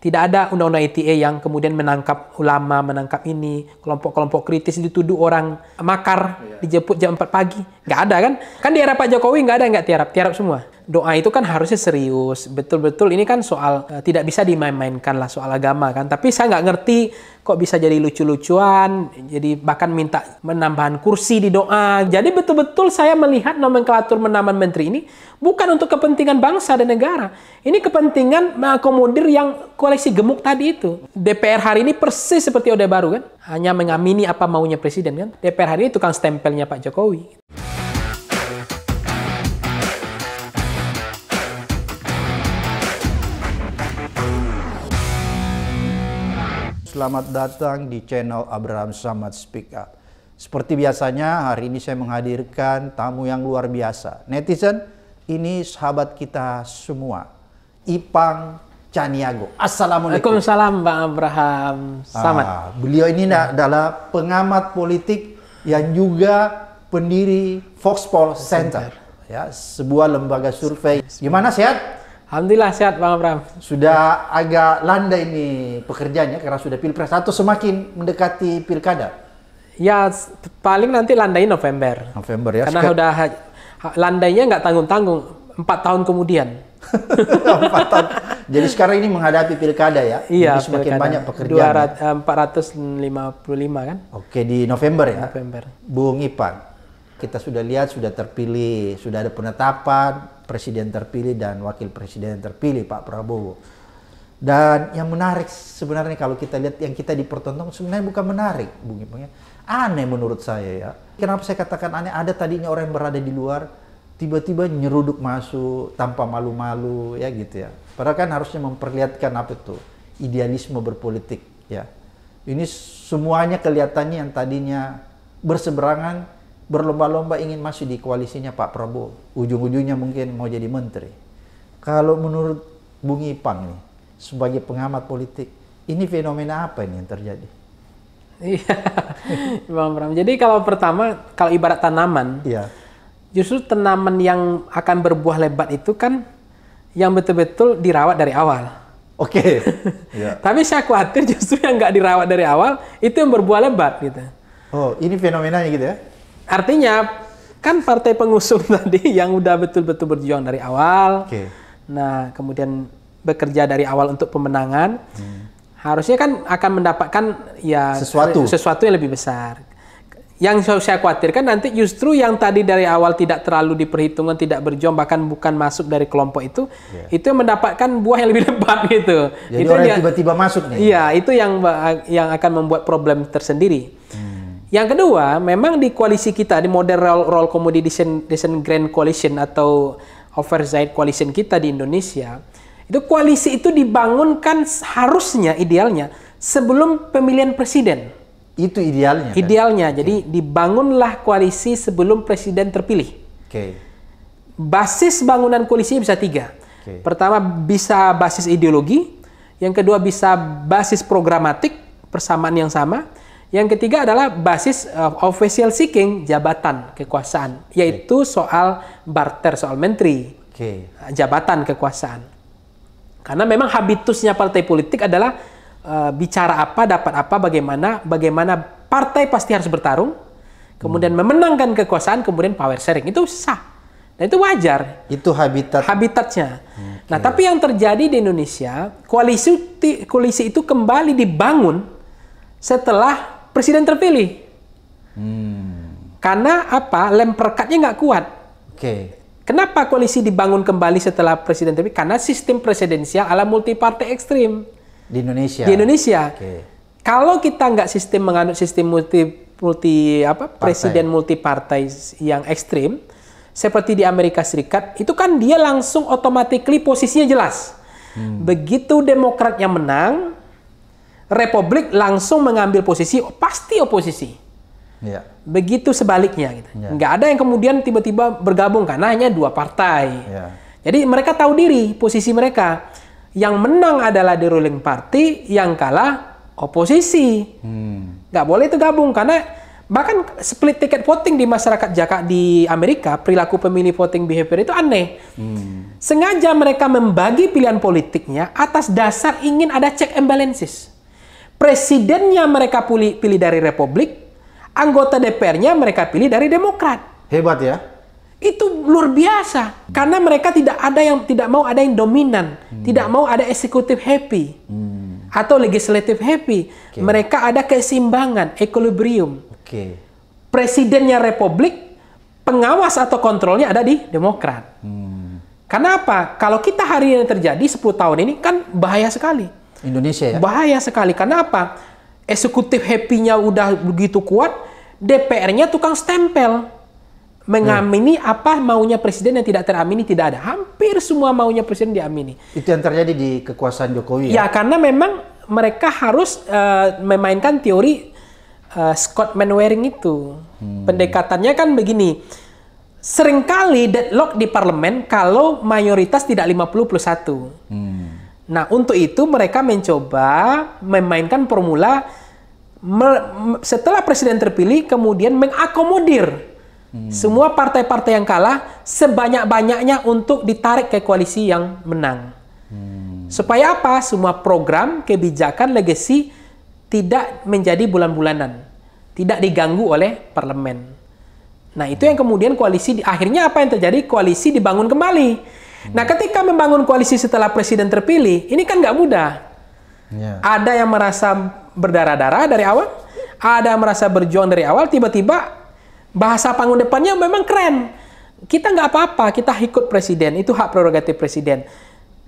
Tidak ada undang-undang ITE yang kemudian menangkap ulama, menangkap ini, kelompok-kelompok kritis dituduh orang makar, iya. dijemput jam 4 pagi. Nggak ada kan? Kan di era Pak Jokowi nggak ada nggak tiarap, tiarap semua doa itu kan harusnya serius. Betul-betul ini kan soal uh, tidak bisa dimain-mainkan lah soal agama kan. Tapi saya nggak ngerti kok bisa jadi lucu-lucuan, jadi bahkan minta menambahan kursi di doa. Jadi betul-betul saya melihat nomenklatur menaman menteri ini bukan untuk kepentingan bangsa dan negara. Ini kepentingan mengakomodir yang koleksi gemuk tadi itu. DPR hari ini persis seperti Ode Baru kan, hanya mengamini apa maunya presiden kan. DPR hari ini tukang stempelnya Pak Jokowi. selamat datang di channel Abraham Samad Speak Up. Seperti biasanya, hari ini saya menghadirkan tamu yang luar biasa. Netizen, ini sahabat kita semua, Ipang Caniago. Assalamualaikum. Waalaikumsalam Bang Abraham Samad. Ah, beliau ini ya. adalah pengamat politik yang juga pendiri Foxpol Center. Center. Ya, sebuah lembaga survei. Gimana sehat? Alhamdulillah sehat Bang Abram. Sudah agak landai ini pekerjaannya karena sudah pilpres atau semakin mendekati pilkada. Ya paling nanti landai November. November ya. Karena Sek udah landainya nggak tanggung-tanggung empat tahun kemudian. Empat tahun. Jadi sekarang ini menghadapi pilkada ya. Iya. Jadi semakin pilkada. banyak pekerjaan. 455 eh, kan? Oke di November ya. November. Bung Ipan, kita sudah lihat sudah terpilih, sudah ada penetapan, presiden terpilih dan wakil presiden terpilih Pak Prabowo. Dan yang menarik sebenarnya kalau kita lihat yang kita dipertontonkan sebenarnya bukan menarik, Bung gitu Ipung ya. Aneh menurut saya ya. Kenapa saya katakan aneh? Ada tadinya orang yang berada di luar tiba-tiba nyeruduk masuk tanpa malu-malu ya gitu ya. Padahal kan harusnya memperlihatkan apa itu idealisme berpolitik ya. Ini semuanya kelihatannya yang tadinya berseberangan berlomba-lomba ingin masuk di koalisinya Pak Prabowo. Ujung-ujungnya mungkin mau jadi menteri. Kalau menurut Bung Ipang nih, sebagai pengamat politik, ini fenomena apa ini yang terjadi? Iya, Bang Pram. Jadi kalau pertama, kalau ibarat tanaman, iya. justru tanaman yang akan berbuah lebat itu kan yang betul-betul dirawat dari awal. Oke. Okay. Iya. yeah. Tapi saya khawatir justru yang nggak dirawat dari awal itu yang berbuah lebat gitu. Oh, ini fenomenanya gitu ya? Artinya kan partai pengusung tadi yang udah betul-betul berjuang dari awal, okay. nah kemudian bekerja dari awal untuk pemenangan, hmm. harusnya kan akan mendapatkan ya sesuatu sesuatu yang lebih besar. Yang saya khawatirkan nanti justru yang tadi dari awal tidak terlalu diperhitungkan, tidak berjuang, bahkan bukan masuk dari kelompok itu, yeah. itu yang mendapatkan buah yang lebih lebat gitu. Jadi itu orang tiba-tiba masuk nih. Iya, itu yang yang akan membuat problem tersendiri. Hmm. Yang kedua, memang di koalisi kita di model role, role commodity decent grand coalition atau oversight coalition kita di Indonesia, itu koalisi itu dibangunkan harusnya idealnya sebelum pemilihan presiden. Itu idealnya. Kan? Idealnya. Okay. Jadi dibangunlah koalisi sebelum presiden terpilih. Oke. Okay. Basis bangunan koalisi bisa tiga. Okay. Pertama bisa basis ideologi, yang kedua bisa basis programatik persamaan yang sama yang ketiga adalah basis of eh, official seeking jabatan kekuasaan, yaitu okay. soal barter soal menteri, okay. Eh, jabatan kekuasaan. Karena memang habitusnya partai politik adalah uh, bicara apa, dapat apa, bagaimana, bagaimana partai pasti harus bertarung, kemudian hmm. memenangkan kekuasaan, kemudian power sharing itu sah. dan itu wajar. Itu habitat habitatnya. Okay. Nah, tapi yang terjadi di Indonesia, koalisi koalisi itu kembali dibangun setelah presiden terpilih. Hmm. Karena apa? Lem perkatnya nggak kuat. Oke. Okay. Kenapa koalisi dibangun kembali setelah presiden terpilih? Karena sistem presidensial ala multipartai partai ekstrim. Di Indonesia. Di Indonesia. Okay. Kalau kita nggak sistem menganut sistem multi multi apa partai. presiden multi yang ekstrim seperti di Amerika Serikat itu kan dia langsung otomatis posisinya jelas hmm. begitu Demokrat yang menang Republik langsung mengambil posisi pasti oposisi. Ya. Begitu sebaliknya gitu. Ya. Nggak ada yang kemudian tiba-tiba bergabung karena hanya dua partai. Ya. Jadi mereka tahu diri posisi mereka. Yang menang adalah the ruling party, yang kalah oposisi. Hmm. Nggak boleh itu gabung karena bahkan split ticket voting di masyarakat Jakarta di Amerika perilaku pemilih voting behavior itu aneh. Hmm. Sengaja mereka membagi pilihan politiknya atas dasar ingin ada check and balances presidennya mereka pilih, pilih dari Republik, anggota DPR-nya mereka pilih dari Demokrat. Hebat ya. Itu luar biasa. Karena mereka tidak ada yang tidak mau ada yang dominan, hmm. tidak mau ada eksekutif happy. Hmm. Atau legislatif happy. Okay. Mereka ada keseimbangan, equilibrium. Okay. Presidennya Republik, pengawas atau kontrolnya ada di Demokrat. Hmm. Karena Kalau kita hari ini terjadi 10 tahun ini kan bahaya sekali Indonesia ya? Bahaya sekali. Karena apa? Eksekutif happy-nya udah begitu kuat, DPR-nya tukang stempel. Mengamini hmm. apa maunya presiden yang tidak teramini tidak ada. Hampir semua maunya presiden diamini. Itu yang terjadi di kekuasaan Jokowi ya? Ya, karena memang mereka harus uh, memainkan teori uh, Scott Manwaring itu. Hmm. Pendekatannya kan begini. Seringkali deadlock di parlemen kalau mayoritas tidak 50 plus 1. Hmm. Nah, untuk itu mereka mencoba memainkan formula setelah presiden terpilih kemudian mengakomodir hmm. semua partai-partai yang kalah sebanyak-banyaknya untuk ditarik ke koalisi yang menang. Hmm. Supaya apa? Semua program, kebijakan, legasi tidak menjadi bulan-bulanan. Tidak diganggu oleh parlemen. Nah, itu yang kemudian koalisi akhirnya apa yang terjadi? Koalisi dibangun kembali Nah, ketika membangun koalisi setelah presiden terpilih, ini kan nggak mudah. Yeah. Ada yang merasa berdarah-darah dari awal, ada yang merasa berjuang dari awal, tiba-tiba bahasa panggung depannya memang keren. Kita nggak apa-apa, kita ikut presiden, itu hak prerogatif presiden.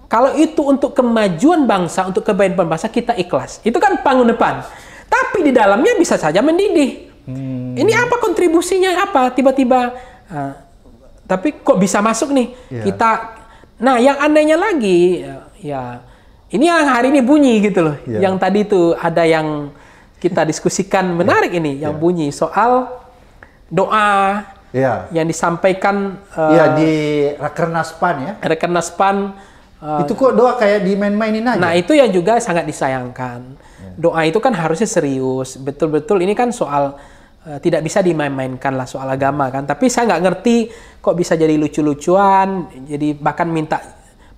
Kalau itu untuk kemajuan bangsa, untuk kebaikan bangsa, kita ikhlas. Itu kan panggung depan. Tapi di dalamnya bisa saja mendidih. Hmm. Ini apa kontribusinya? Apa tiba-tiba? Ah, tapi kok bisa masuk nih? Yeah. Kita Nah, yang anehnya lagi ya ini yang hari ini bunyi gitu loh. Yeah. Yang tadi itu ada yang kita diskusikan menarik ini yang yeah. bunyi soal doa yeah. yang disampaikan uh, iya, eh, yeah, di Rakernas PAN ya. Rakernas PAN uh, itu kok doa kayak di main-main mainin aja. Nah, itu yang juga sangat disayangkan. Yeah. Doa itu kan harusnya serius, betul-betul ini kan soal Eh, tidak bisa dimain-mainkan lah soal agama kan tapi saya nggak ngerti kok bisa jadi lucu-lucuan jadi bahkan minta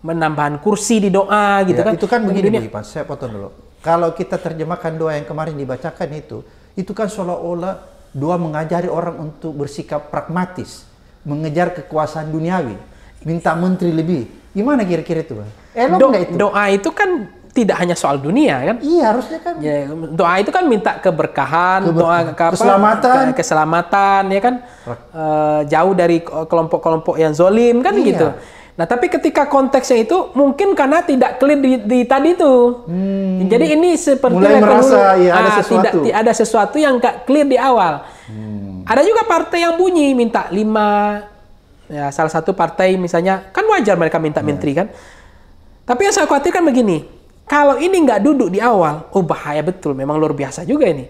menambahan kursi di doa gitu ya, kan itu kan begini begini saya potong dulu kalau kita terjemahkan doa yang kemarin dibacakan itu itu kan seolah-olah doa mengajari orang untuk bersikap pragmatis mengejar kekuasaan duniawi minta menteri lebih gimana kira-kira itu bang elok Do itu doa itu kan tidak hanya soal dunia kan? Iya harusnya kan. Ya, doa itu kan minta keberkahan, Keber doa ke keselamatan, ke keselamatan ya kan, e, jauh dari kelompok-kelompok yang zolim kan iya. gitu. Nah tapi ketika konteksnya itu mungkin karena tidak clear di, di tadi itu, hmm. jadi ini seperti mulai merasa ya, ada ah, sesuatu, tidak, ada sesuatu yang gak clear di awal. Hmm. Ada juga partai yang bunyi minta lima, ya salah satu partai misalnya kan wajar mereka minta hmm. menteri kan. Tapi yang saya khawatirkan begini, kalau ini nggak duduk di awal, oh bahaya betul, memang luar biasa juga ini.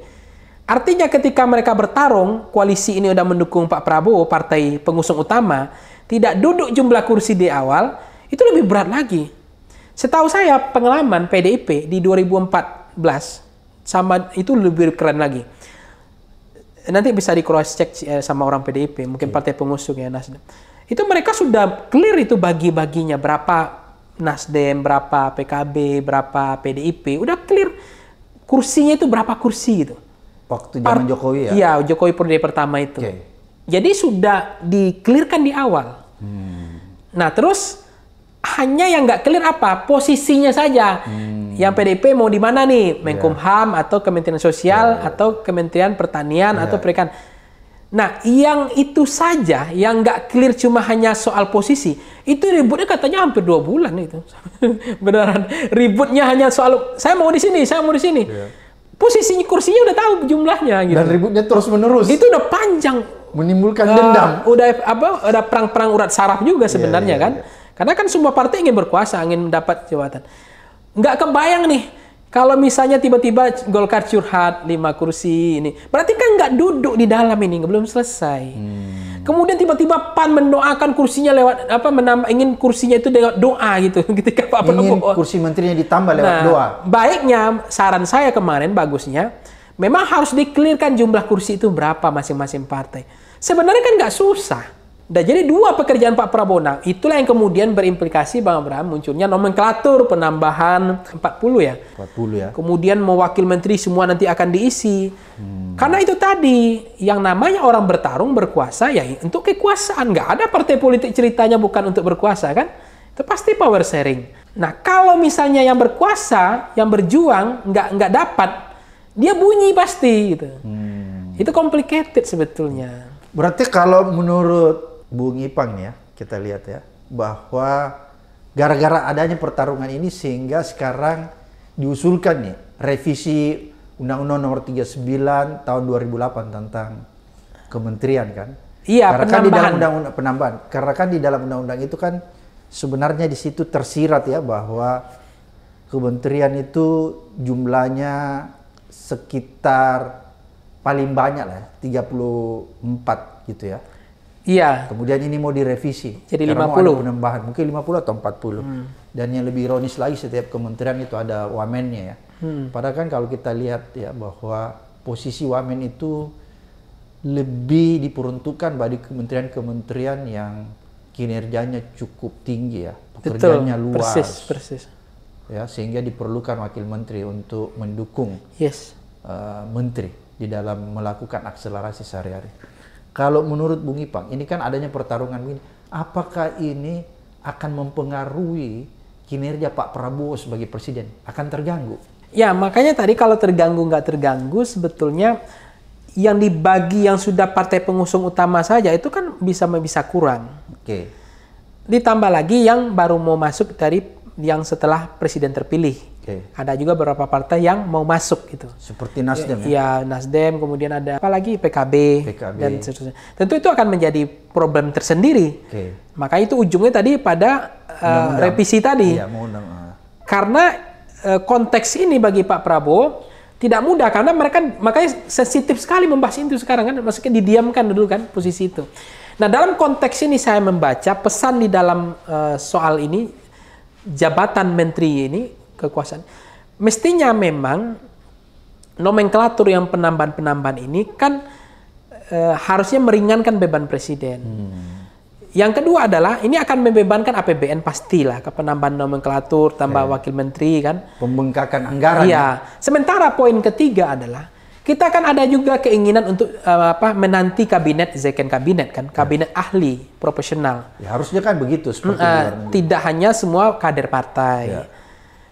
Artinya ketika mereka bertarung, koalisi ini udah mendukung Pak Prabowo, partai pengusung utama, tidak duduk jumlah kursi di awal, itu lebih berat lagi. Setahu saya pengalaman PDIP di 2014 sama itu lebih keren lagi. Nanti bisa di cross check eh, sama orang PDIP, mungkin iya. partai pengusung ya Nasdem. Itu mereka sudah clear itu bagi-baginya berapa Nasdem, berapa PKB, berapa PDIP, udah clear kursinya itu berapa kursi gitu. Waktu zaman Part, Jokowi ya? Iya, Jokowi periode pertama itu. Okay. Jadi sudah di-clearkan di awal. Hmm. Nah terus hanya yang nggak clear apa posisinya saja. Hmm. Yang PDP mau di mana nih, iya. Menkumham yeah. atau Kementerian Sosial yeah. atau Kementerian Pertanian yeah. atau Perikanan Nah, yang itu saja, yang nggak clear cuma hanya soal posisi, itu ributnya katanya hampir dua bulan itu. Beneran, ributnya hanya soal, saya mau di sini, saya mau di sini. Yeah. Posisinya kursinya udah tahu jumlahnya gitu. Dan ributnya terus menerus. Itu udah panjang. Menimbulkan uh, dendam. Udah apa? Ada perang-perang urat saraf juga iya, sebenarnya yeah, yeah, kan. Yeah. Karena kan semua partai ingin berkuasa, ingin mendapat jabatan. Nggak kebayang nih, kalau misalnya tiba-tiba Golkar curhat lima kursi ini, berarti kan nggak duduk di dalam ini, belum selesai. Hmm. Kemudian tiba-tiba PAN mendoakan kursinya lewat apa menambah ingin kursinya itu lewat doa gitu ketika Pak ingin kursi menterinya ditambah lewat nah, doa. Baiknya saran saya kemarin bagusnya memang harus dikelirkan jumlah kursi itu berapa masing-masing partai. Sebenarnya kan nggak susah. Dan jadi dua pekerjaan Pak Prabowo. Nah, itulah yang kemudian berimplikasi Bang Abraham munculnya nomenklatur penambahan 40 ya. 40 ya. Kemudian mewakil menteri semua nanti akan diisi. Hmm. Karena itu tadi yang namanya orang bertarung berkuasa ya untuk kekuasaan. Nggak ada partai politik ceritanya bukan untuk berkuasa kan? Itu pasti power sharing. Nah, kalau misalnya yang berkuasa, yang berjuang nggak nggak dapat, dia bunyi pasti gitu. Hmm. Itu complicated sebetulnya. Berarti kalau menurut Bung Ipang ya, kita lihat ya, bahwa gara-gara adanya pertarungan ini sehingga sekarang diusulkan nih revisi Undang-Undang Nomor 39 tahun 2008 tentang kementerian kan. Iya, karena penambahan. Kan di dalam undang-undang penambahan. Karena kan di dalam undang-undang itu kan sebenarnya di situ tersirat ya bahwa kementerian itu jumlahnya sekitar paling banyak lah 34 ya, gitu ya. Iya. Kemudian ini mau direvisi. Jadi Karena 50. penambahan, mungkin 50 atau 40. Hmm. Dan yang lebih ironis lagi setiap kementerian itu ada wamennya ya. Hmm. Padahal kan kalau kita lihat ya bahwa posisi wamen itu lebih diperuntukkan bagi kementerian-kementerian yang kinerjanya cukup tinggi ya, pekerjaannya Betul, luas. Persis, persis. Ya, sehingga diperlukan wakil menteri untuk mendukung yes. uh, menteri di dalam melakukan akselerasi sehari-hari. Kalau menurut Bung Ipang, ini kan adanya pertarungan ini, Apakah ini akan mempengaruhi kinerja Pak Prabowo sebagai presiden? Akan terganggu? Ya, makanya tadi kalau terganggu nggak terganggu, sebetulnya yang dibagi yang sudah partai pengusung utama saja itu kan bisa bisa kurang. Oke. Okay. Ditambah lagi yang baru mau masuk dari yang setelah presiden terpilih. Okay. Ada juga beberapa partai yang mau masuk gitu. Seperti Nasdem ya. Iya, Nasdem, kemudian ada apalagi PKB, PKB dan seterusnya. Tentu itu akan menjadi problem tersendiri. Okay. Maka itu ujungnya tadi pada uh, revisi tadi. Iya, ah. Karena uh, konteks ini bagi Pak Prabowo tidak mudah karena mereka makanya sensitif sekali membahas itu sekarang kan maksudnya didiamkan dulu kan posisi itu. Nah dalam konteks ini saya membaca pesan di dalam uh, soal ini jabatan menteri ini kekuasaan mestinya memang nomenklatur yang penambahan-penambahan ini kan e, harusnya meringankan beban presiden. Hmm. Yang kedua adalah ini akan membebankan APBN pastilah ke penambahan nomenklatur, tambah yeah. wakil menteri kan. Pembengkakan anggaran. Iya. Ya. Sementara poin ketiga adalah kita kan ada juga keinginan untuk uh, apa menanti kabinet Zeken kabinet kan, kabinet ya. ahli profesional. Ya, harusnya kan begitu mm, seperti uh, Tidak hanya semua kader partai. Ya.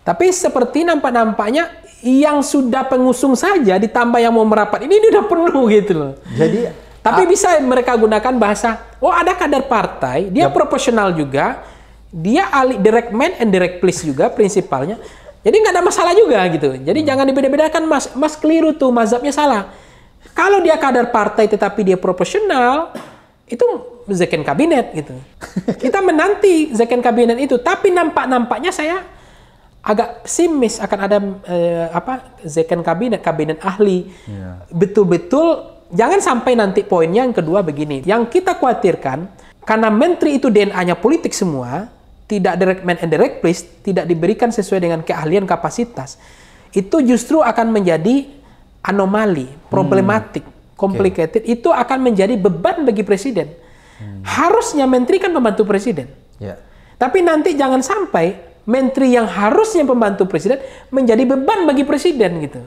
Tapi seperti nampak-nampaknya yang sudah pengusung saja ditambah yang mau merapat ini, ini udah penuh gitu loh. Jadi tapi bisa mereka gunakan bahasa, oh ada kader partai, dia ya. profesional juga, dia ahli direct man and direct please juga prinsipalnya jadi nggak ada masalah juga gitu. Jadi hmm. jangan dibeda-bedakan mas, mas keliru tuh mazhabnya salah. Kalau dia kader partai tetapi dia proporsional, itu zeken kabinet gitu. Kita menanti zeken kabinet itu, tapi nampak-nampaknya saya agak simis akan ada eh, apa zeken kabinet kabinet ahli. Yeah. Betul-betul jangan sampai nanti poinnya yang kedua begini. Yang kita khawatirkan karena menteri itu DNA-nya politik semua, tidak direct man and direct place, tidak diberikan sesuai dengan keahlian kapasitas, itu justru akan menjadi anomali, hmm. problematik, hmm. complicated. Okay. Itu akan menjadi beban bagi presiden. Hmm. Harusnya menteri kan pembantu presiden. Yeah. Tapi nanti jangan sampai menteri yang harusnya pembantu presiden menjadi beban bagi presiden gitu.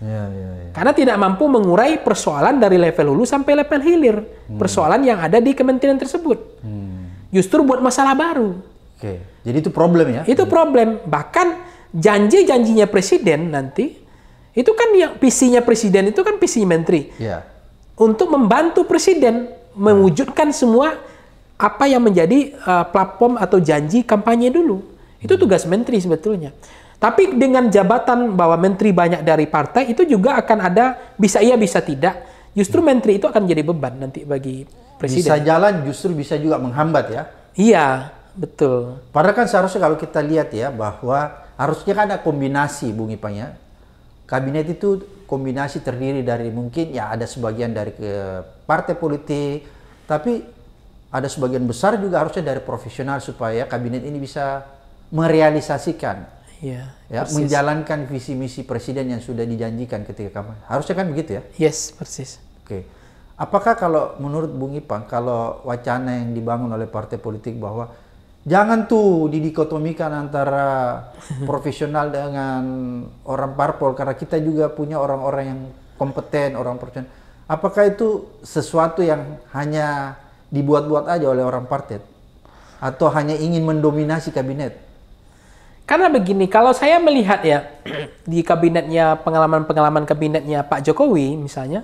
Ya, ya, ya. Karena tidak mampu mengurai persoalan dari level hulu sampai level hilir, hmm. persoalan yang ada di kementerian tersebut. Hmm. Justru buat masalah baru. Oke. Jadi itu problem ya? Itu problem. Bahkan janji-janjinya presiden nanti itu kan yang visinya presiden itu kan visi menteri. Yeah. Untuk membantu presiden mewujudkan semua apa yang menjadi uh, platform atau janji kampanye dulu. Itu hmm. tugas menteri sebetulnya. Tapi dengan jabatan bahwa menteri banyak dari partai itu juga akan ada bisa iya bisa tidak. Justru hmm. menteri itu akan jadi beban nanti bagi presiden. Bisa jalan justru bisa juga menghambat ya. Iya. Betul. Padahal kan seharusnya kalau kita lihat ya bahwa harusnya kan ada kombinasi Bung Ipang ya. Kabinet itu kombinasi terdiri dari mungkin ya ada sebagian dari ke partai politik, tapi ada sebagian besar juga harusnya dari profesional supaya kabinet ini bisa merealisasikan ya, ya persis. menjalankan visi misi presiden yang sudah dijanjikan ketika kampanye. Harusnya kan begitu ya? Yes, persis. Oke. Apakah kalau menurut Bung Ipang kalau wacana yang dibangun oleh partai politik bahwa Jangan tuh didikotomikan antara profesional dengan orang parpol karena kita juga punya orang-orang yang kompeten, orang profesional. Apakah itu sesuatu yang hanya dibuat-buat aja oleh orang partai atau hanya ingin mendominasi kabinet? Karena begini, kalau saya melihat ya di kabinetnya pengalaman-pengalaman kabinetnya Pak Jokowi misalnya,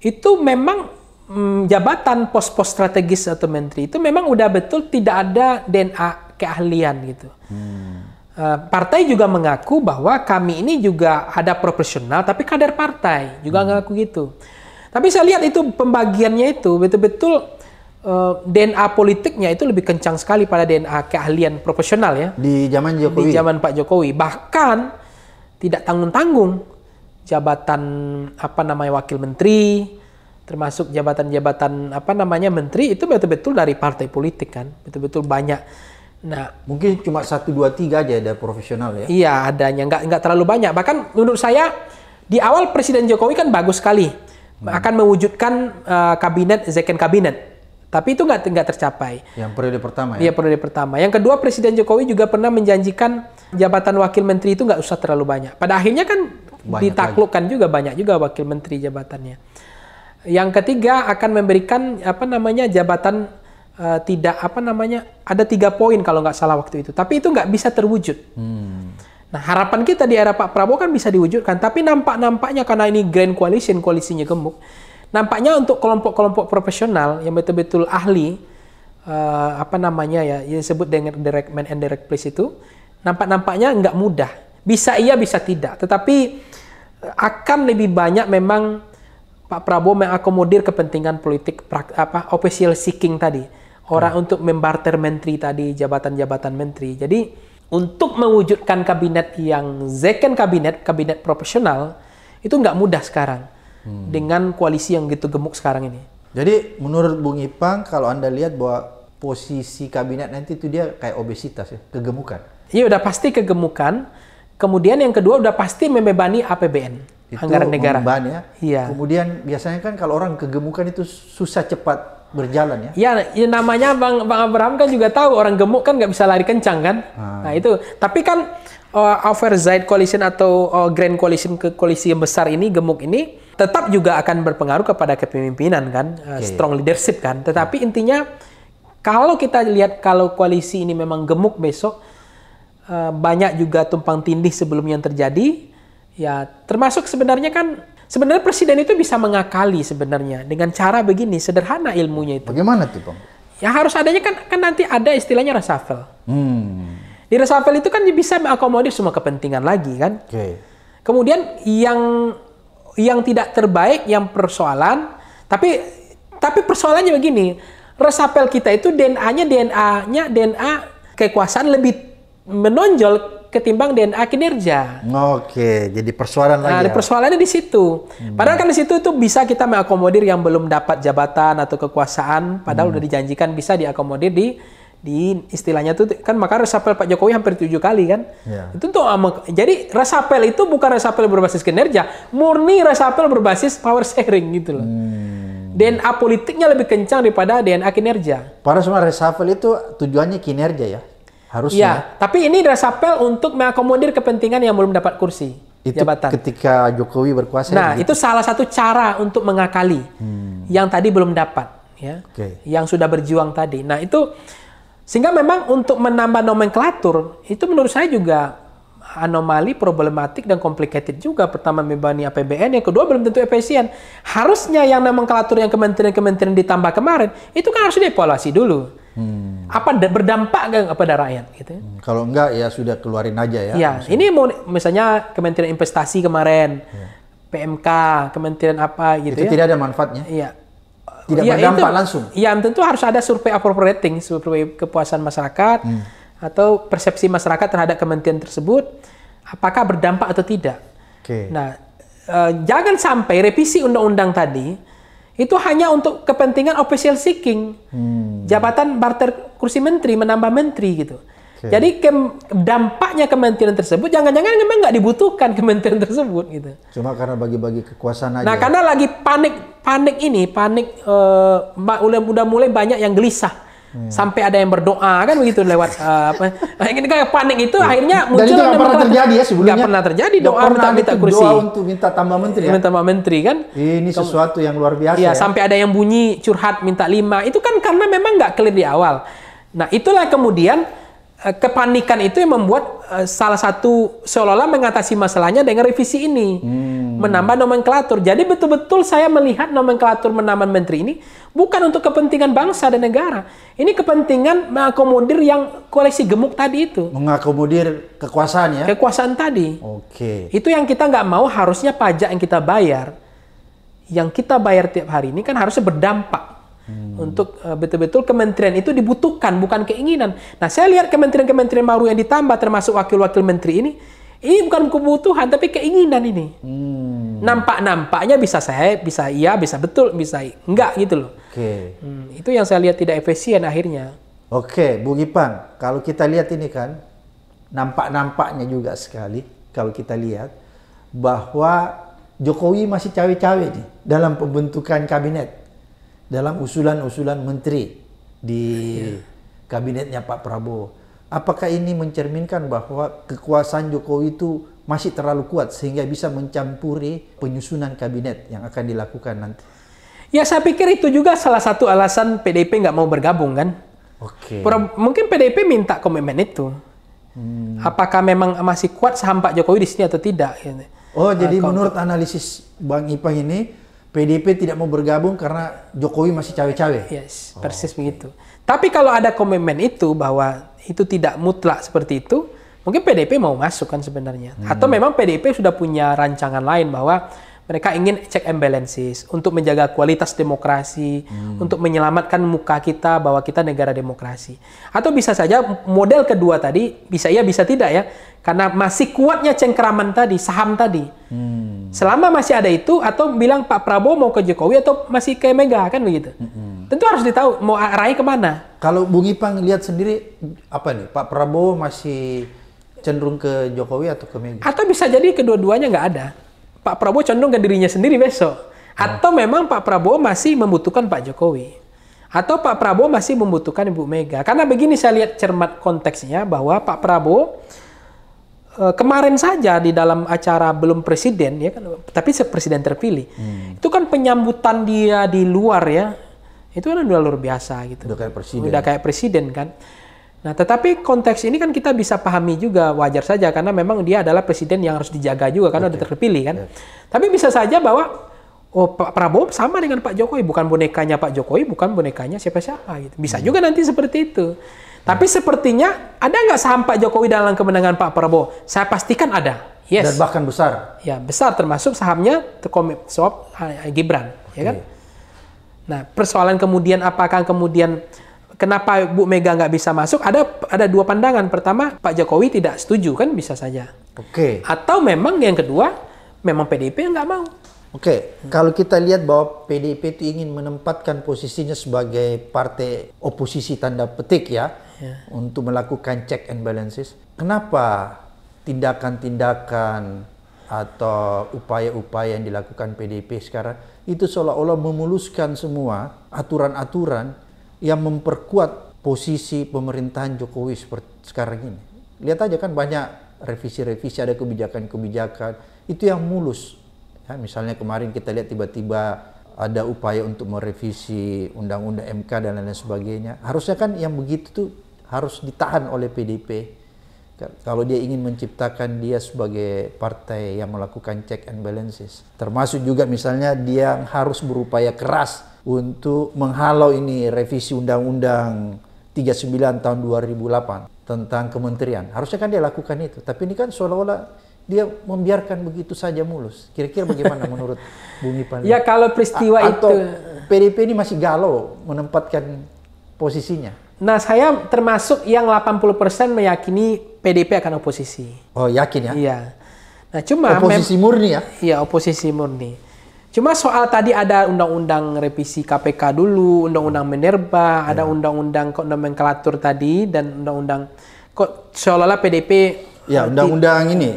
itu memang Mm, jabatan pos-pos strategis atau menteri itu memang udah betul tidak ada DNA keahlian gitu. Hmm. Uh, partai juga mengaku bahwa kami ini juga ada profesional, tapi kader partai juga hmm. ngaku gitu. Tapi saya lihat itu pembagiannya itu betul-betul uh, eh, DNA politiknya itu lebih kencang sekali pada DNA keahlian profesional ya. Di zaman Jokowi. Di zaman Pak Jokowi, bahkan tidak tanggung-tanggung jabatan apa namanya wakil menteri, termasuk jabatan-jabatan apa namanya menteri itu betul-betul dari partai politik kan betul-betul banyak nah mungkin cuma satu dua tiga aja ada profesional ya iya adanya nggak nggak terlalu banyak bahkan menurut saya di awal Presiden Jokowi kan bagus sekali hmm. akan mewujudkan uh, kabinet second kabinet tapi itu nggak nggak tercapai. Yang periode pertama iya, ya. periode pertama. Yang kedua Presiden Jokowi juga pernah menjanjikan jabatan wakil menteri itu nggak usah terlalu banyak. Pada akhirnya kan banyak ditaklukkan lagi. juga banyak juga wakil menteri jabatannya. Yang ketiga akan memberikan apa namanya jabatan uh, tidak apa namanya ada tiga poin kalau nggak salah waktu itu. Tapi itu nggak bisa terwujud. Hmm. Nah harapan kita di era Pak Prabowo kan bisa diwujudkan. Tapi nampak nampaknya karena ini grand coalition koalisinya gemuk, nampaknya untuk kelompok-kelompok profesional yang betul-betul ahli uh, apa namanya ya yang disebut dengan direct man and direct place itu nampak nampaknya nggak mudah. Bisa iya bisa tidak. Tetapi eh, akan lebih banyak memang Pak Prabowo mengakomodir kepentingan politik apa official seeking tadi orang hmm. untuk membarter menteri tadi jabatan-jabatan menteri jadi untuk mewujudkan kabinet yang second kabinet kabinet profesional itu nggak mudah sekarang hmm. dengan koalisi yang gitu gemuk sekarang ini jadi menurut Bung Ipang kalau anda lihat bahwa posisi kabinet nanti itu dia kayak obesitas ya kegemukan iya udah pasti kegemukan kemudian yang kedua udah pasti membebani APBN itu anggaran negara. Memban, ya. Iya. Kemudian biasanya kan kalau orang kegemukan itu susah cepat berjalan ya. Iya, ya namanya Bang Bang Abraham kan juga tahu orang gemuk kan nggak bisa lari kencang kan. Hmm. Nah itu, tapi kan uh, eh, Zaid coalition atau uh, grand coalition ke koalisi yang besar ini gemuk ini tetap juga akan berpengaruh kepada kepemimpinan kan, uh, eh, okay, iya, iya. strong leadership kan. Tetapi yeah. intinya kalau kita lihat kalau koalisi ini memang gemuk besok banyak juga tumpang tindih sebelum yang terjadi Ya, termasuk sebenarnya kan sebenarnya presiden itu bisa mengakali sebenarnya dengan cara begini sederhana ilmunya itu. Bagaimana tuh, Bang? Ya harus adanya kan kan nanti ada istilahnya reshuffle. Hmm. Di reshuffle itu kan bisa mengakomodir semua kepentingan lagi kan. Okay. Kemudian yang yang tidak terbaik yang persoalan tapi tapi persoalannya begini, reshuffle kita itu DNA-nya DNA-nya DNA kekuasaan lebih menonjol ketimbang DNA kinerja. Oke, jadi persoalan nah, lagi. Nah, persoalannya di situ. Hmm. Padahal kan di situ itu bisa kita mengakomodir yang belum dapat jabatan atau kekuasaan, padahal hmm. udah dijanjikan bisa diakomodir di di istilahnya itu kan maka resapel Pak Jokowi hampir tujuh kali kan yeah. itu tuh um, jadi resapel itu bukan resapel berbasis kinerja murni resapel berbasis power sharing gitu loh hmm. DNA politiknya lebih kencang daripada DNA kinerja. Para semua resapel itu tujuannya kinerja ya Harusnya. Ya, tapi ini resapel untuk mengakomodir kepentingan yang belum dapat kursi itu jabatan. ketika Jokowi berkuasa. Nah, ya. itu salah satu cara untuk mengakali hmm. yang tadi belum dapat, ya, okay. yang sudah berjuang tadi. Nah, itu sehingga memang untuk menambah nomenklatur itu menurut saya juga anomali, problematik dan complicated juga. Pertama membebani APBN, yang kedua belum tentu efisien. Harusnya yang nomenklatur yang kementerian-kementerian ditambah kemarin itu kan harus dievaluasi dulu Hmm. Apa berdampak nggak kepada rakyat? Gitu. Ya? Hmm. Kalau enggak ya sudah keluarin aja ya. Ya, ini mau misalnya Kementerian Investasi kemarin, ya. PMK, Kementerian apa gitu Itu ya. tidak ada manfaatnya. Iya. Tidak ya, berdampak itu, langsung. Iya, tentu harus ada survei approval rating, survei kepuasan masyarakat hmm. atau persepsi masyarakat terhadap kementerian tersebut apakah berdampak atau tidak. Okay. Nah, eh, jangan sampai revisi undang-undang tadi itu hanya untuk kepentingan official seeking hmm. jabatan barter kursi menteri menambah menteri gitu okay. jadi ke, dampaknya kementerian tersebut jangan-jangan memang nggak dibutuhkan kementerian tersebut gitu cuma karena bagi-bagi kekuasaan aja nah karena lagi panik panik ini panik uh, udah mulai banyak yang gelisah Sampai ada yang berdoa kan begitu lewat uh, apa? Eh, ini kayak panik itu iya. akhirnya muncul. Dan itu gak pernah terjadi ya sebelumnya. gak pernah terjadi doa pernah minta, gitu, kursi. Doa untuk minta tambah menteri ya. Minta tambah menteri kan. Ini sesuatu yang luar biasa. Iya, ya. sampai ada yang bunyi curhat minta lima itu kan karena memang nggak clear di awal. Nah itulah kemudian eh, kepanikan itu yang membuat salah satu seolah-olah mengatasi masalahnya dengan revisi ini hmm. menambah nomenklatur. Jadi betul-betul saya melihat nomenklatur menambah menteri ini bukan untuk kepentingan bangsa dan negara. Ini kepentingan mengakomodir yang koleksi gemuk tadi itu. Mengakomodir kekuasaan ya? Kekuasaan tadi. Oke. Okay. Itu yang kita nggak mau harusnya pajak yang kita bayar, yang kita bayar tiap hari ini kan harusnya berdampak. Hmm. Untuk betul betul-betul kementerian itu dibutuhkan, bukan keinginan. Nah, saya lihat kementerian-kementerian baru yang ditambah, termasuk wakil-wakil menteri ini, ini bukan kebutuhan tapi keinginan ini. Hmm. Nampak-nampaknya bisa saya, bisa iya, bisa betul, bisa enggak gitu loh. Oke. Okay. Hmm, itu yang saya lihat tidak efisien akhirnya. Oke, okay, Bung kalau kita lihat ini kan nampak-nampaknya juga sekali kalau kita lihat bahwa Jokowi masih cawe-cawe nih dalam pembentukan kabinet, dalam usulan-usulan menteri di iya. kabinetnya Pak Prabowo. Apakah ini mencerminkan bahwa kekuasaan Jokowi itu masih terlalu kuat sehingga bisa mencampuri penyusunan kabinet yang akan dilakukan nanti? Ya saya pikir itu juga salah satu alasan PDIP nggak mau bergabung kan? Oke. Okay. Mungkin PDIP minta komitmen itu. Hmm. Apakah memang masih kuat saham Pak Jokowi di sini atau tidak? Oh, jadi eh, menurut analisis Bang Ipang ini PDIP tidak mau bergabung karena Jokowi masih cawe-cawe. Yes, oh, persis okay. begitu. Tapi kalau ada komitmen itu bahwa itu tidak mutlak seperti itu, mungkin PDP mau masuk kan sebenarnya. Hmm. Atau memang PDP sudah punya rancangan lain bahwa mereka ingin check and balances untuk menjaga kualitas demokrasi, hmm. untuk menyelamatkan muka kita bahwa kita negara demokrasi. Atau bisa saja model kedua tadi bisa ya bisa tidak ya, karena masih kuatnya cengkeraman tadi, saham tadi. Hmm. Selama masih ada itu atau bilang Pak Prabowo mau ke Jokowi atau masih ke Mega kan begitu. Hmm. Tentu harus ditahu mau arahnya kemana. Kalau Bung Ipang lihat sendiri apa nih Pak Prabowo masih cenderung ke Jokowi atau ke Mega? Atau bisa jadi kedua-duanya nggak ada. Pak Prabowo condong ke dirinya sendiri besok. Hmm. Atau memang Pak Prabowo masih membutuhkan Pak Jokowi. Atau Pak Prabowo masih membutuhkan Ibu Mega. Karena begini saya lihat cermat konteksnya bahwa Pak Prabowo eh, kemarin saja di dalam acara belum presiden ya kan tapi presiden terpilih hmm. itu kan penyambutan dia di luar ya itu kan udah luar biasa gitu udah kayak presiden udah kayak presiden kan Nah, tetapi konteks ini kan kita bisa pahami juga wajar saja karena memang dia adalah presiden yang harus dijaga juga karena sudah terpilih kan. Yeah. Tapi bisa saja bahwa oh Pak Prabowo sama dengan Pak Jokowi, bukan bonekanya Pak Jokowi, bukan bonekanya siapa-siapa gitu. Bisa hmm. juga nanti seperti itu. Tapi sepertinya ada nggak saham Pak Jokowi dalam kemenangan Pak Prabowo? Saya pastikan ada. Yes. Dan bahkan besar. Ya, besar termasuk sahamnya terkomit swap eh, Gibran, ya kan? Iya. Nah, persoalan kemudian apakah kemudian Kenapa Bu Mega nggak bisa masuk? Ada ada dua pandangan. Pertama, Pak Jokowi tidak setuju kan bisa saja. Oke. Okay. Atau memang yang kedua, memang PDIP nggak mau. Oke, okay. kalau kita lihat bahwa PDIP itu ingin menempatkan posisinya sebagai partai oposisi tanda petik ya, yeah. untuk melakukan check and balances. Kenapa tindakan-tindakan atau upaya-upaya yang dilakukan PDIP sekarang itu seolah-olah memuluskan semua aturan-aturan yang memperkuat posisi pemerintahan Jokowi seperti sekarang ini. Lihat aja kan banyak revisi-revisi ada kebijakan-kebijakan itu yang mulus. Ya, misalnya kemarin kita lihat tiba-tiba ada upaya untuk merevisi undang-undang MK dan lain-lain sebagainya. Harusnya kan yang begitu tuh harus ditahan oleh PDP kalau dia ingin menciptakan dia sebagai partai yang melakukan check and balances, termasuk juga misalnya dia harus berupaya keras untuk menghalau ini revisi undang-undang 39 tahun 2008 tentang kementerian. Harusnya kan dia lakukan itu, tapi ini kan seolah-olah dia membiarkan begitu saja mulus. Kira-kira bagaimana menurut Bung Ipan? Ya kalau peristiwa A atau itu PDP ini masih galau menempatkan posisinya. Nah, saya termasuk yang 80% meyakini PDP akan oposisi. Oh, yakin ya? Iya. Nah, cuma oposisi murni ya? Iya, oposisi murni. Cuma soal tadi ada undang-undang revisi KPK dulu, undang-undang menerba hmm. ada iya. undang-undang nomenklatur tadi dan undang-undang kok seolah-olah PDP Ya, eh, undang-undang ini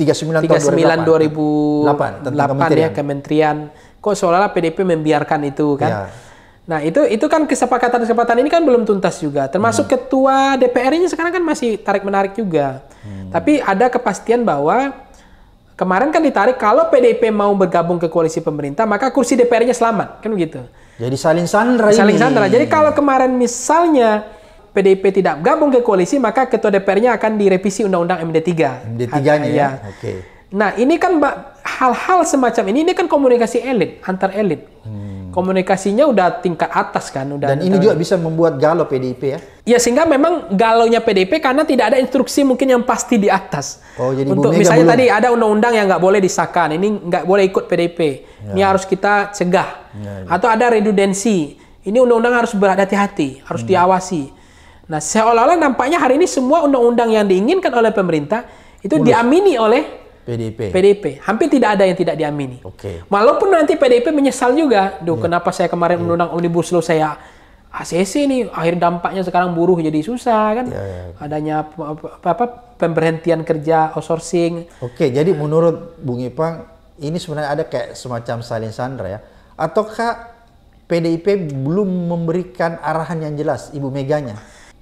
39 tahun 2008. 2008 tentang 8, ya, kementerian. ya kementerian. Kok seolah-olah PDP membiarkan itu kan? Ya Nah, itu itu kan kesepakatan-kesepakatan ini kan belum tuntas juga. Termasuk hmm. ketua DPR-nya sekarang kan masih tarik-menarik juga. Hmm. Tapi ada kepastian bahwa kemarin kan ditarik kalau PDIP mau bergabung ke koalisi pemerintah, maka kursi DPR-nya selamat, kan begitu. Jadi saling sandra Saling ini. sandra. Jadi kalau kemarin misalnya PDIP tidak gabung ke koalisi, maka ketua DPR-nya akan direvisi Undang-Undang MD3. MD3-nya ya. ya. Oke. Okay. Nah, ini kan hal-hal semacam ini ini kan komunikasi elit, antar elit. Hmm. Hmm. komunikasinya udah tingkat atas kan udah dan ini juga bisa membuat galau PDIP ya ya sehingga memang galonya PDIP karena tidak ada instruksi mungkin yang pasti di atas oh jadi untuk misalnya belum. tadi ada undang-undang yang nggak boleh disahkan ini nggak boleh ikut PDIP ya. ini harus kita cegah ya, ya. atau ada redundansi ini undang-undang harus berhati-hati harus hmm. diawasi nah seolah-olah nampaknya hari ini semua undang-undang yang diinginkan oleh pemerintah itu Mulus. diamini oleh PDIP. PDIP. Hampir tidak ada yang tidak diamini. Oke. Okay. Walaupun nanti PDIP menyesal juga, duh yeah. kenapa saya kemarin yeah. menundang omnibus law saya ACC nih, akhir dampaknya sekarang buruh jadi susah kan. Yeah, yeah. Adanya apa, apa pemberhentian kerja outsourcing. Oke, okay, jadi menurut Bung Ipang ini sebenarnya ada kayak semacam saling sandra ya. Ataukah PDIP belum memberikan arahan yang jelas Ibu Meganya?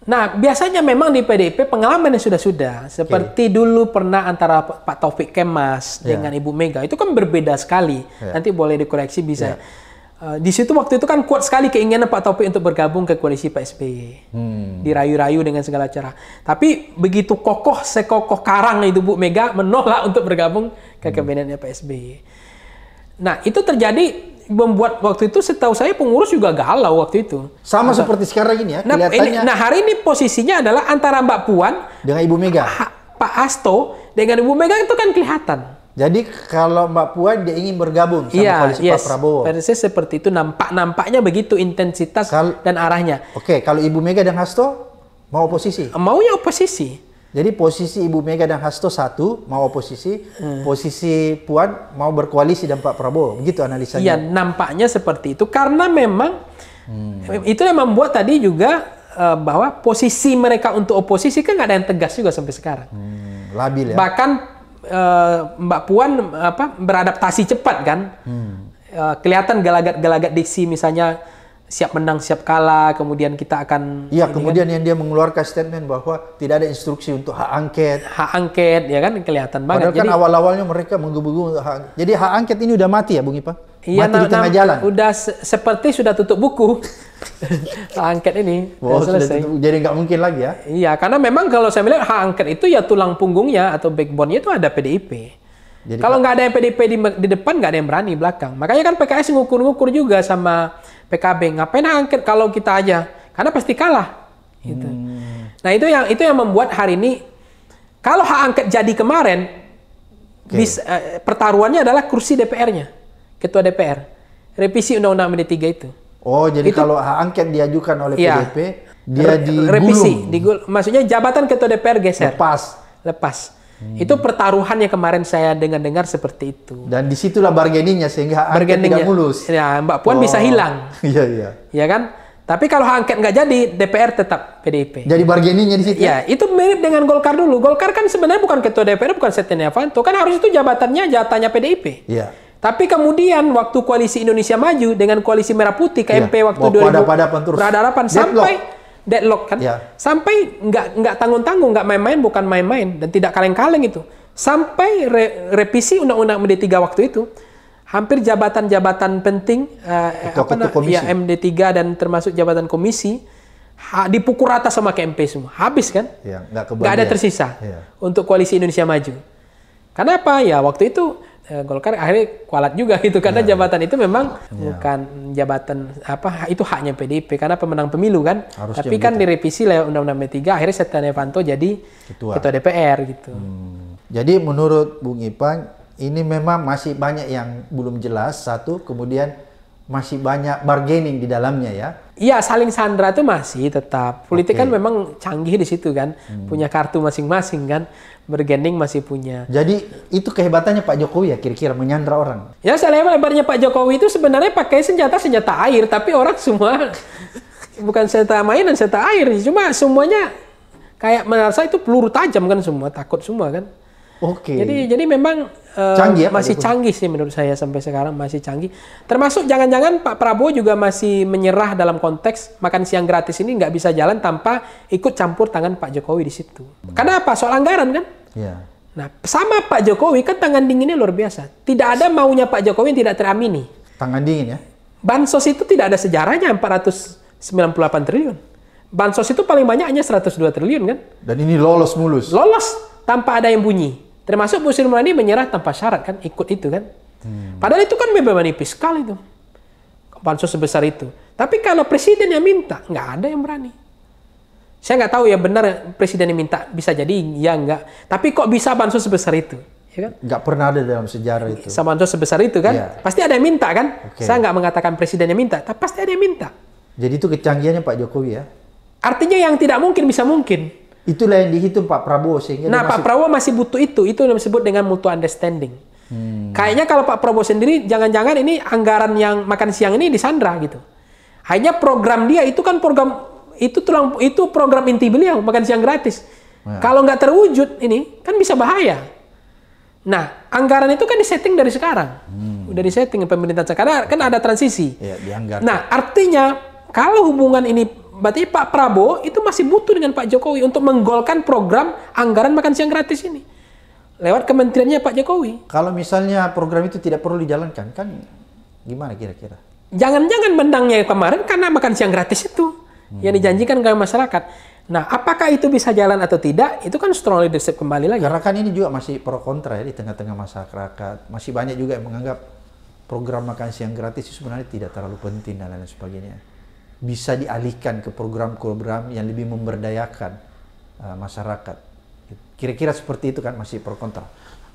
Nah, biasanya memang di PDIP pengalaman yang sudah-sudah, seperti okay. dulu pernah antara Pak Taufik Kemas yeah. dengan Ibu Mega, itu kan berbeda sekali. Yeah. Nanti boleh dikoreksi bisa. Yeah. Ya. Uh, di situ waktu itu kan kuat sekali keinginan Pak Taufik untuk bergabung ke koalisi Pak SBY. E. Hmm. Dirayu-rayu dengan segala cara. Tapi begitu kokoh sekokoh karang itu Bu Mega menolak untuk bergabung ke hmm. kabinetnya Pak SBY. E. Nah, itu terjadi membuat waktu itu setahu saya pengurus juga galau waktu itu. Sama Atau, seperti sekarang ini ya. Nah, ini, nah hari ini posisinya adalah antara Mbak Puan dengan Ibu Mega. Ha, Pak Asto dengan Ibu Mega itu kan kelihatan. Jadi kalau Mbak Puan dia ingin bergabung sama ya, koalisi yes. Pak Prabowo. Persis seperti itu nampak nampaknya begitu intensitas Kal dan arahnya. Oke, okay, kalau Ibu Mega dan Hasto mau oposisi. Maunya oposisi. Jadi posisi Ibu Mega dan Hasto satu mau oposisi, hmm. posisi Puan mau berkoalisi dan Pak Prabowo. Begitu analisanya. Iya, nampaknya seperti itu karena memang hmm. itu yang membuat tadi juga uh, bahwa posisi mereka untuk oposisi kan nggak ada yang tegas juga sampai sekarang. Hmm, labil ya. Bahkan uh, Mbak Puan apa beradaptasi cepat kan. Hmm. Uh, kelihatan gelagat-gelagat diksi misalnya siap menang siap kalah kemudian kita akan ya kemudian kan? yang dia mengeluarkan statement bahwa tidak ada instruksi untuk hak angket hak angket ya kan kelihatan banget padahal kan awal awalnya mereka menggebu-gebu hak jadi hak angket ini udah mati ya bung ipa Iya, mati nah, di tengah jalan udah se seperti sudah tutup buku hak angket ini wow, sudah selesai tutup, jadi nggak mungkin lagi ya iya karena memang kalau saya melihat hak angket itu ya tulang punggungnya atau backbone-nya itu ada PDIP jadi kalau nggak ada yang PDP di, di depan nggak ada yang berani belakang. Makanya kan PKS ngukur-ngukur juga sama PKB. Ngapain angket kalau kita aja? Karena pasti kalah. Gitu. Hmm. Nah itu yang itu yang membuat hari ini kalau hak angket jadi kemarin okay. bis, eh, pertaruhannya adalah kursi DPR-nya, ketua DPR. Revisi Undang-Undang MD3 itu. Oh, jadi itu, kalau hak angket diajukan oleh ya, PDP, dia digulung. Revisi, digul maksudnya jabatan ketua DPR geser. Lepas. Lepas. Hmm. Itu pertaruhan yang kemarin saya dengar-dengar seperti itu. Dan disitulah bargainingnya sehingga bargaining tidak mulus. Ya, Mbak Puan oh. bisa hilang. Iya, iya. Iya kan? Tapi kalau angket nggak jadi, DPR tetap PDIP. Jadi bargainingnya di situ. Ya, itu mirip dengan Golkar dulu. Golkar kan sebenarnya bukan ketua DPR, bukan Setia Novanto. Kan harus itu jabatannya jatahnya PDIP. Iya. Tapi kemudian waktu koalisi Indonesia Maju dengan koalisi Merah Putih KMP ya. waktu 2000 pada, pada, terus. berhadapan sampai deadlock kan yeah. sampai nggak nggak tanggung tanggung nggak main-main bukan main-main dan tidak kaleng-kaleng itu sampai re, revisi undang-undang MD3 waktu itu hampir jabatan-jabatan penting uh, apa nah, ya MD3 dan termasuk jabatan komisi ha, dipukul rata sama KMP semua habis kan ya, nggak, ada tersisa yeah. untuk koalisi Indonesia Maju kenapa ya waktu itu Eh, Golkar akhirnya kualat juga gitu karena iya, iya. jabatan itu memang ya. bukan jabatan apa itu haknya PDIP karena pemenang pemilu kan Harus tapi kan gitu. direvisi lewat Undang-Undang md 3 akhirnya Setia Novanto jadi ketua, ketua DPR gitu hmm. jadi menurut Bung Ipan ini memang masih banyak yang belum jelas satu kemudian masih banyak bargaining di dalamnya ya Iya, saling sandra itu masih tetap. Politik okay. kan memang canggih di situ kan, hmm. punya kartu masing-masing kan bergening masih punya. Jadi itu kehebatannya Pak Jokowi ya kira-kira menyandra orang. Ya selama lebarnya Pak Jokowi itu sebenarnya pakai senjata senjata air tapi orang semua bukan senjata mainan senjata air cuma semuanya kayak merasa itu peluru tajam kan semua takut semua kan. Oke. Okay. Jadi jadi memang eh, canggih ya, masih canggih sih menurut saya sampai sekarang masih canggih. Termasuk jangan-jangan Pak Prabowo juga masih menyerah dalam konteks makan siang gratis ini nggak bisa jalan tanpa ikut campur tangan Pak Jokowi di situ. Karena apa? Soal anggaran kan? Yeah. Nah, sama Pak Jokowi kan tangan dinginnya luar biasa. Tidak ada maunya Pak Jokowi yang tidak teramini. Tangan dingin ya. Bansos itu tidak ada sejarahnya 498 triliun. Bansos itu paling banyak hanya 102 triliun kan. Dan ini lolos mulus. Lolos tanpa ada yang bunyi. Termasuk Bu Sri menyerah tanpa syarat kan, ikut itu kan. Hmm. Padahal itu kan beban fiskal itu. Bansos sebesar itu. Tapi kalau presiden yang minta, nggak ada yang berani. Saya nggak tahu ya benar presiden yang minta bisa jadi ya nggak. Tapi kok bisa bansos sebesar itu? Ya kan? Nggak pernah ada dalam sejarah itu. Sama bansos sebesar itu kan? Ya. Pasti ada yang minta kan? Okay. Saya nggak mengatakan presiden yang minta, tapi pasti ada yang minta. Jadi itu kecanggihannya Pak Jokowi ya? Artinya yang tidak mungkin bisa mungkin. Itulah yang dihitung Pak Prabowo sehingga. Nah masih... Pak Prabowo masih butuh itu. Itu yang disebut dengan mutual understanding. Hmm. Kayaknya kalau Pak Prabowo sendiri, jangan-jangan ini anggaran yang makan siang ini disandra gitu. Hanya program dia itu kan program itu tulang itu program inti beliau makan siang gratis. Ya. Kalau nggak terwujud ini kan bisa bahaya. Nah, anggaran itu kan disetting dari sekarang. Hmm. Udah disetting pemerintah sekarang kan ada transisi. Ya, Nah, artinya kalau hubungan ini berarti Pak Prabowo itu masih butuh dengan Pak Jokowi untuk menggolkan program anggaran makan siang gratis ini lewat kementeriannya Pak Jokowi. Kalau misalnya program itu tidak perlu dijalankan kan gimana kira-kira? Jangan-jangan mendangnya kemarin karena makan siang gratis itu hmm. yang dijanjikan ke masyarakat. Nah, apakah itu bisa jalan atau tidak? Itu kan strong leadership kembali lagi. Karena kan ini juga masih pro kontra ya di tengah-tengah masyarakat. Masih banyak juga yang menganggap program makan siang gratis itu sebenarnya tidak terlalu penting dan lain sebagainya. Bisa dialihkan ke program-program yang lebih memberdayakan uh, masyarakat. Kira-kira seperti itu kan masih pro kontra.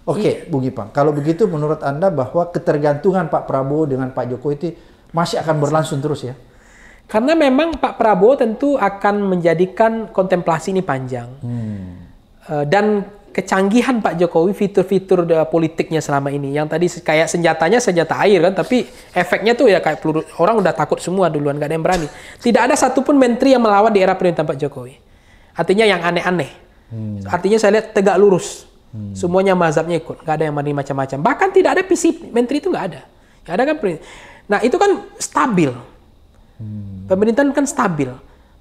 Oke, okay, iya. Gipang. Bung Ipang. Kalau begitu menurut Anda bahwa ketergantungan Pak Prabowo dengan Pak Jokowi itu masih akan berlangsung terus ya? Karena memang Pak Prabowo tentu akan menjadikan kontemplasi ini panjang. Hmm. Eh, dan kecanggihan Pak Jokowi fitur-fitur eh, politiknya selama ini. Yang tadi kayak senjatanya senjata air kan, tapi efeknya tuh ya kayak peluru. Orang udah takut semua duluan, gak ada yang berani. Tidak ada satupun menteri yang melawan di era perintah Pak Jokowi. Artinya yang aneh-aneh. Hmm. Artinya saya lihat tegak lurus. Hmm. Semuanya mazhabnya ikut, gak ada yang mandi macam-macam. Bahkan tidak ada PC menteri itu gak ada. Gak ada kan, perintah. nah itu kan stabil Hmm. Pemerintahan kan stabil,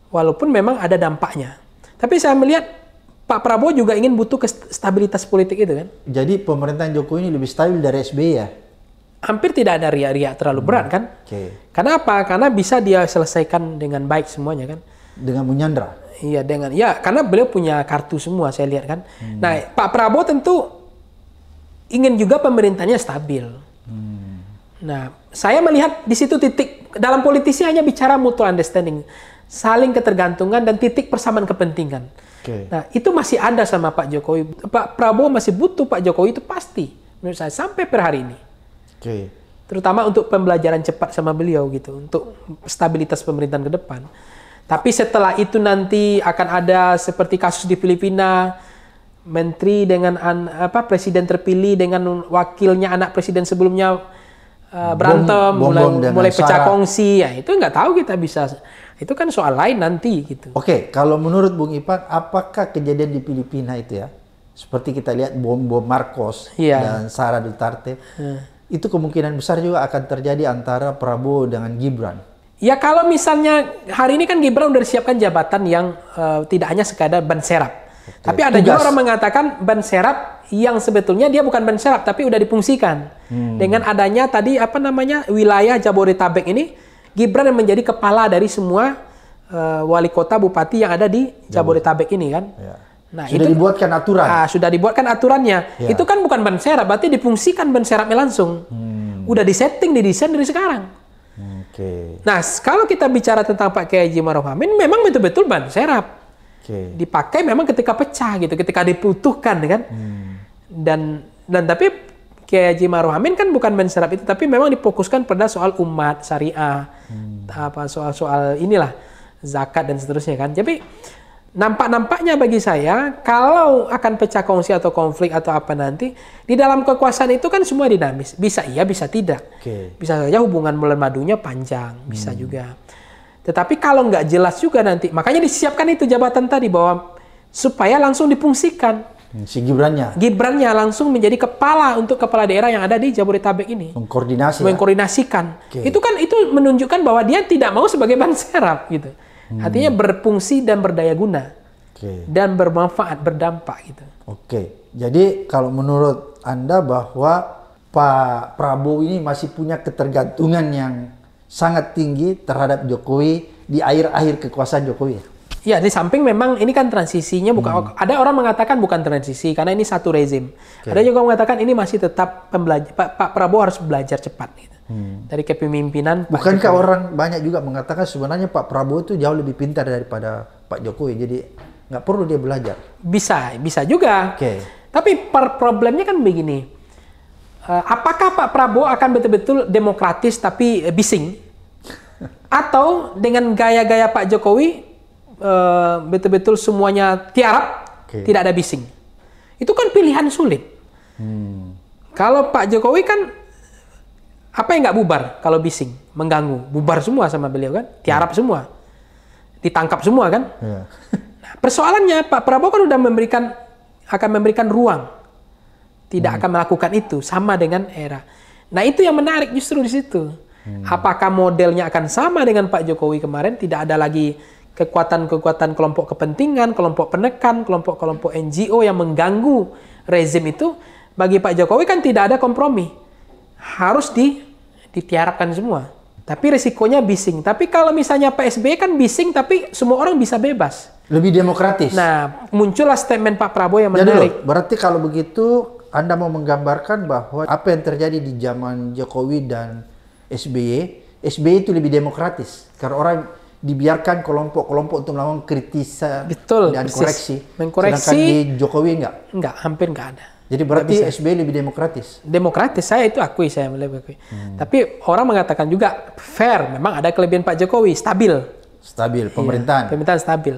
walaupun memang ada dampaknya. Tapi saya melihat Pak Prabowo juga ingin butuh stabilitas politik itu kan. Jadi pemerintahan Jokowi ini lebih stabil dari SBY ya? Hampir tidak ada riak-riak terlalu hmm. berat kan. Okay. Karena apa? Karena bisa dia selesaikan dengan baik semuanya kan. Dengan menyandra? Iya dengan, ya karena beliau punya kartu semua saya lihat kan. Hmm. Nah Pak Prabowo tentu ingin juga pemerintahnya stabil. Nah, saya melihat di situ titik dalam politisi hanya bicara mutual understanding, saling ketergantungan dan titik persamaan kepentingan. Okay. Nah, itu masih ada sama Pak Jokowi. Pak Prabowo masih butuh Pak Jokowi itu pasti menurut saya sampai per hari ini. Okay. Terutama untuk pembelajaran cepat sama beliau gitu, untuk stabilitas pemerintahan ke depan. Tapi setelah itu nanti akan ada seperti kasus di Filipina, menteri dengan apa presiden terpilih dengan wakilnya anak presiden sebelumnya Eh, berantem, bom, mulai, mulai pecah Sarah. kongsi, ya itu nggak tahu kita bisa. Itu kan soal lain nanti gitu. Oke, kalau menurut Bung Ipan, apakah kejadian di Filipina itu ya, seperti kita lihat bom-bom Marcos yeah. dan Sara Duterte, hmm. itu kemungkinan besar juga akan terjadi antara Prabowo dengan Gibran. Ya kalau misalnya hari ini kan Gibran udah disiapkan jabatan yang uh, tidak hanya sekadar ban serap Oke. Tapi ada Tugas. juga orang mengatakan ban serap yang sebetulnya dia bukan ban serap tapi udah difungsikan. Hmm. Dengan adanya tadi apa namanya wilayah Jabodetabek ini Gibran yang menjadi kepala dari semua uh, wali kota bupati yang ada di Jabodetabek ini kan. Ya. Nah, sudah itu, dibuatkan aturan. Ah, sudah dibuatkan aturannya. Ya. Itu kan bukan ban serap, berarti difungsikan ban serapnya langsung. Hmm. Udah disetting, didesain dari sekarang. Okay. Nah, kalau kita bicara tentang Pak Kiai Haji Maruf Amin, memang betul-betul ban serap Okay. Dipakai memang ketika pecah gitu, ketika dibutuhkan ya kan. Hmm. Dan dan tapi kayak Haji Maruf Amin kan bukan menserap itu, tapi memang dipokuskan pada soal umat syariah, hmm. apa soal-soal inilah zakat dan seterusnya kan. Jadi nampak-nampaknya bagi saya kalau akan pecah kongsi atau konflik atau apa nanti di dalam kekuasaan itu kan semua dinamis, bisa iya, bisa tidak. Okay. Bisa saja hubungan bulan madunya panjang, bisa hmm. juga tetapi kalau nggak jelas juga nanti, makanya disiapkan itu jabatan tadi bahwa supaya langsung dipungsikan. Hmm, si Gibrannya. Gibrannya langsung menjadi kepala untuk kepala daerah yang ada di Jabodetabek ini. Mengkoordinasi. Mengkoordinasikan. Okay. Itu kan itu menunjukkan bahwa dia tidak mau sebagai ban serap gitu. Hmm. Artinya berfungsi dan berdaya guna. Okay. Dan bermanfaat, berdampak gitu. Oke. Okay. Jadi kalau menurut Anda bahwa Pak Prabowo ini masih punya ketergantungan yang sangat tinggi terhadap Jokowi di akhir-akhir kekuasaan Jokowi. Ya, ya di samping memang ini kan transisinya bukan hmm. ada orang mengatakan bukan transisi karena ini satu rezim. Okay. Ada juga mengatakan ini masih tetap pembelajar Pak, Pak Prabowo harus belajar cepat gitu. Hmm. Dari kepemimpinan Bukankah Jokowi. orang banyak juga mengatakan sebenarnya Pak Prabowo itu jauh lebih pintar daripada Pak Jokowi. Jadi nggak perlu dia belajar. Bisa, bisa juga. Oke. Okay. Tapi per problemnya kan begini Eh, apakah Pak Prabowo akan betul-betul demokratis tapi eh, bising? Atau dengan gaya-gaya Pak Jokowi eh, betul-betul semuanya tiarap, okay. tidak ada bising? Itu kan pilihan sulit. Hmm. Kalau Pak Jokowi kan apa yang nggak bubar kalau bising, mengganggu, bubar semua sama beliau kan, tiarap hmm. semua, ditangkap semua kan. Yeah. Ya. persoalannya Pak Prabowo kan sudah memberikan akan memberikan ruang tidak hmm. akan melakukan itu sama dengan era. Nah itu yang menarik justru di situ. Hmm. Apakah modelnya akan sama dengan Pak Jokowi kemarin? Tidak ada lagi kekuatan-kekuatan kelompok kepentingan, kelompok penekan, kelompok-kelompok NGO yang mengganggu rezim itu. Bagi Pak Jokowi kan tidak ada kompromi, harus di ditiarapkan semua. Tapi risikonya bising. Tapi kalau misalnya PSB kan bising, tapi semua orang bisa bebas. Lebih demokratis. Nah, muncullah statement Pak Prabowo yang menarik. Jadi loh, berarti kalau begitu anda mau menggambarkan bahwa apa yang terjadi di zaman Jokowi dan SBY, SBY itu lebih demokratis karena orang dibiarkan kelompok-kelompok untuk melakukan kritisa Betul, dan persis. koreksi. Mengkoreksi. Sedangkan di Jokowi enggak? Enggak, hampir enggak ada. Jadi berarti SBY lebih demokratis? Demokratis, saya itu akui, saya lebih akui. Hmm. Tapi orang mengatakan juga fair, memang ada kelebihan Pak Jokowi, stabil. Stabil, iya, pemerintahan. Iya, pemerintahan stabil.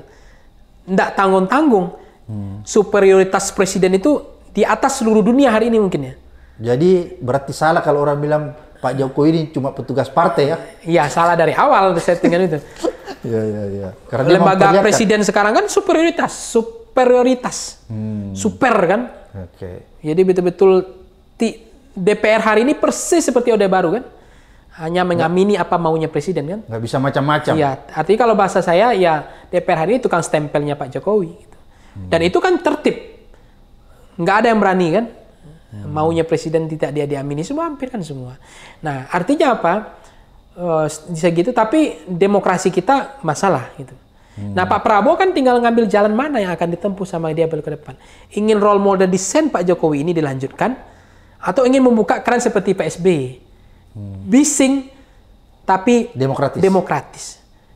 Enggak tanggung-tanggung. Hmm. Superioritas presiden itu di atas seluruh dunia hari ini mungkin ya. Jadi berarti salah kalau orang bilang Pak Jokowi ini cuma petugas partai ya? Iya salah dari awal settingan itu. Iya iya iya. Lembaga kan? presiden sekarang kan superioritas, superioritas, hmm. super kan? Oke. Okay. Jadi betul-betul DPR hari ini persis seperti Orde Baru kan? Hanya mengamini apa maunya presiden kan? Gak bisa macam-macam. Iya, artinya kalau bahasa saya ya DPR hari ini tukang stempelnya Pak Jokowi. Gitu. Hmm. Dan itu kan tertib, nggak ada yang berani kan maunya presiden tidak dia diamini semua hampir kan semua nah artinya apa eh, bisa gitu tapi demokrasi kita masalah gitu hmm. nah Pak Prabowo kan tinggal ngambil jalan mana yang akan ditempuh sama dia ke depan ingin role model desain Pak Jokowi ini dilanjutkan atau ingin membuka keran seperti PSB hmm. bising tapi demokratis demokratis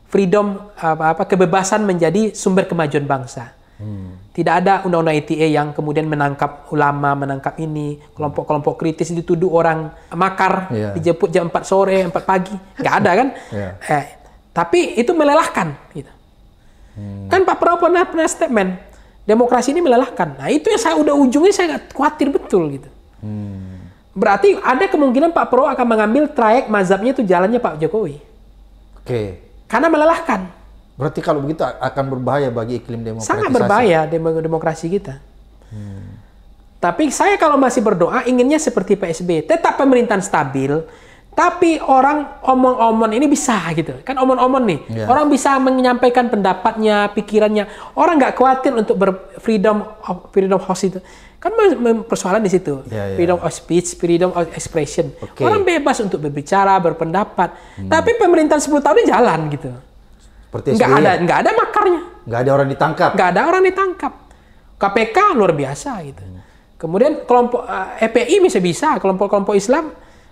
freedom apa apa kebebasan menjadi sumber kemajuan bangsa hmm. Tidak ada undang-undang ITE yang kemudian menangkap ulama, menangkap ini, kelompok-kelompok kritis dituduh orang makar, yeah. dijemput jam 4 sore, 4 pagi. Nggak ada kan? yeah. eh, tapi itu melelahkan. Gitu. Hmm. Kan Pak Prabowo pernah, pernah statement, demokrasi ini melelahkan. Nah itu yang saya udah ujungnya saya khawatir betul gitu. Hmm. Berarti ada kemungkinan Pak Prabowo akan mengambil trayek mazhabnya itu jalannya Pak Jokowi. Oke. Okay. Karena melelahkan. Berarti kalau begitu akan berbahaya bagi iklim demokrasi. Sangat berbahaya demokrasi kita. Hmm. Tapi saya kalau masih berdoa inginnya seperti PSB, tetap pemerintahan stabil, tapi orang omong-omong ini bisa gitu. Kan omong-omong nih, yeah. orang bisa menyampaikan pendapatnya, pikirannya. Orang nggak khawatir untuk ber freedom of, freedom house itu. Kan persoalan di situ. Yeah, yeah. Freedom of speech, freedom of expression. Okay. Orang bebas untuk berbicara, berpendapat. Hmm. Tapi pemerintahan 10 tahun ini jalan gitu. Seperti nggak ada ya? nggak ada makarnya. Nggak ada orang ditangkap. Nggak ada orang ditangkap. KPK luar biasa gitu. Hmm. Kemudian kelompok uh, eh, EPI bisa bisa kelompok-kelompok Islam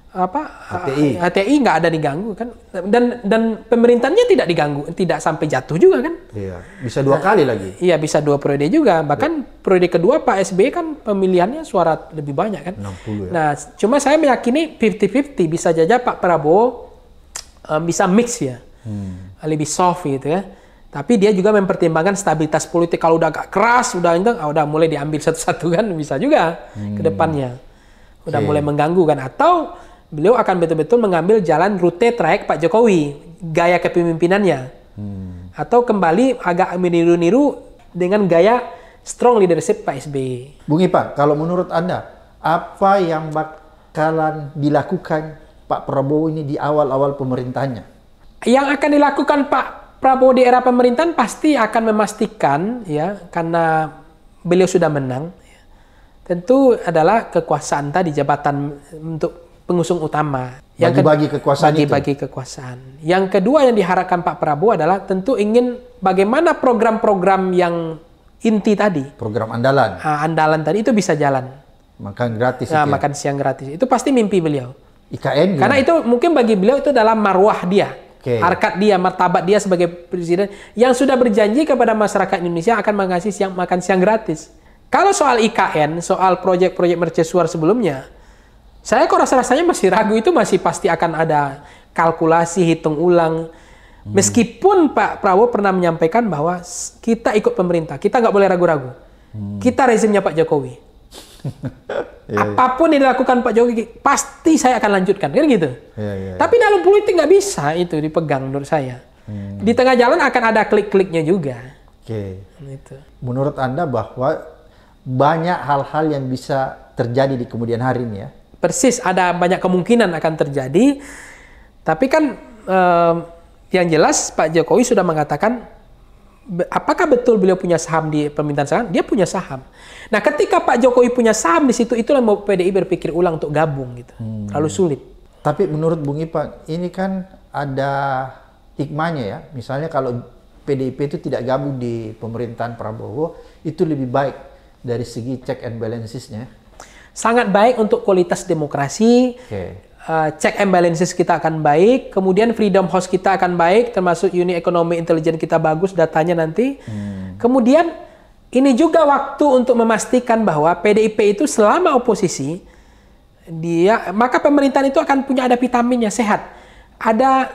apa HTI e HTI eh, e nggak ada diganggu kan dan dan pemerintahnya tidak diganggu tidak sampai jatuh juga kan iya bisa dua nah, kali lagi iya bisa dua periode juga bahkan ya. periode kedua Pak SBY kan pemilihannya suara lebih banyak kan 60 ya. nah cuma saya meyakini 50-50 bisa saja Pak Prabowo um, bisa mix ya hmm lebih soft gitu ya. Tapi dia juga mempertimbangkan stabilitas politik. Kalau udah agak keras, udah itu, ah, udah mulai diambil satu-satu kan bisa juga hmm. ke depannya. Udah okay. mulai mengganggu kan. Atau beliau akan betul-betul mengambil jalan rute trayek Pak Jokowi, gaya kepemimpinannya. Hmm. Atau kembali agak meniru-niru dengan gaya strong leadership Pak SBY. Bung Ipa, kalau menurut Anda, apa yang bakalan dilakukan Pak Prabowo ini di awal-awal pemerintahnya? yang akan dilakukan Pak Prabowo di era pemerintahan pasti akan memastikan ya karena beliau sudah menang ya, tentu adalah kekuasaan tadi jabatan untuk pengusung utama yang bagi kekuasaan bagi-bagi kekuasaan yang kedua yang diharapkan Pak Prabowo adalah tentu ingin bagaimana program-program yang inti tadi program andalan uh, andalan tadi itu bisa jalan makan gratis nah, makan siang gratis itu pasti mimpi beliau IKN karena ya? itu mungkin bagi beliau itu dalam marwah dia okay. harkat dia, martabat dia sebagai presiden yang sudah berjanji kepada masyarakat Indonesia akan mengasih siang makan siang gratis. Kalau soal IKN, soal proyek-proyek mercesuar sebelumnya, saya kok rasa-rasanya masih ragu itu masih pasti akan ada kalkulasi, hitung ulang. Hmm. Meskipun Pak Prabowo pernah menyampaikan bahwa kita ikut pemerintah, kita nggak boleh ragu-ragu. Hmm. Kita rezimnya Pak Jokowi. yeah, iya. Apapun yang dilakukan Pak Jokowi, pasti saya akan lanjutkan, kan gitu. Yeah, yeah, iya. Tapi dalam politik nggak bisa itu dipegang menurut saya. Hmm. Di tengah jalan akan ada klik-kliknya juga. Oke. Okay. Gitu. Menurut Anda bahwa banyak hal-hal yang bisa terjadi di kemudian hari ini ya? Persis, ada banyak kemungkinan akan terjadi. Tapi kan eh, yang jelas Pak Jokowi sudah mengatakan apakah betul beliau punya saham di permintaan saham? Dia punya saham. Nah, ketika Pak Jokowi punya saham di situ, itulah mau PDI berpikir ulang untuk gabung gitu. Hmm. Lalu sulit. Tapi menurut Bung Ipa ini kan ada hikmahnya ya. Misalnya kalau PDIP itu tidak gabung di pemerintahan Prabowo, itu lebih baik dari segi check and balancesnya. Sangat baik untuk kualitas demokrasi, okay uh, check and balances kita akan baik, kemudian freedom house kita akan baik, termasuk unit ekonomi intelijen kita bagus datanya nanti. Hmm. Kemudian ini juga waktu untuk memastikan bahwa PDIP itu selama oposisi dia maka pemerintahan itu akan punya ada vitaminnya sehat. Ada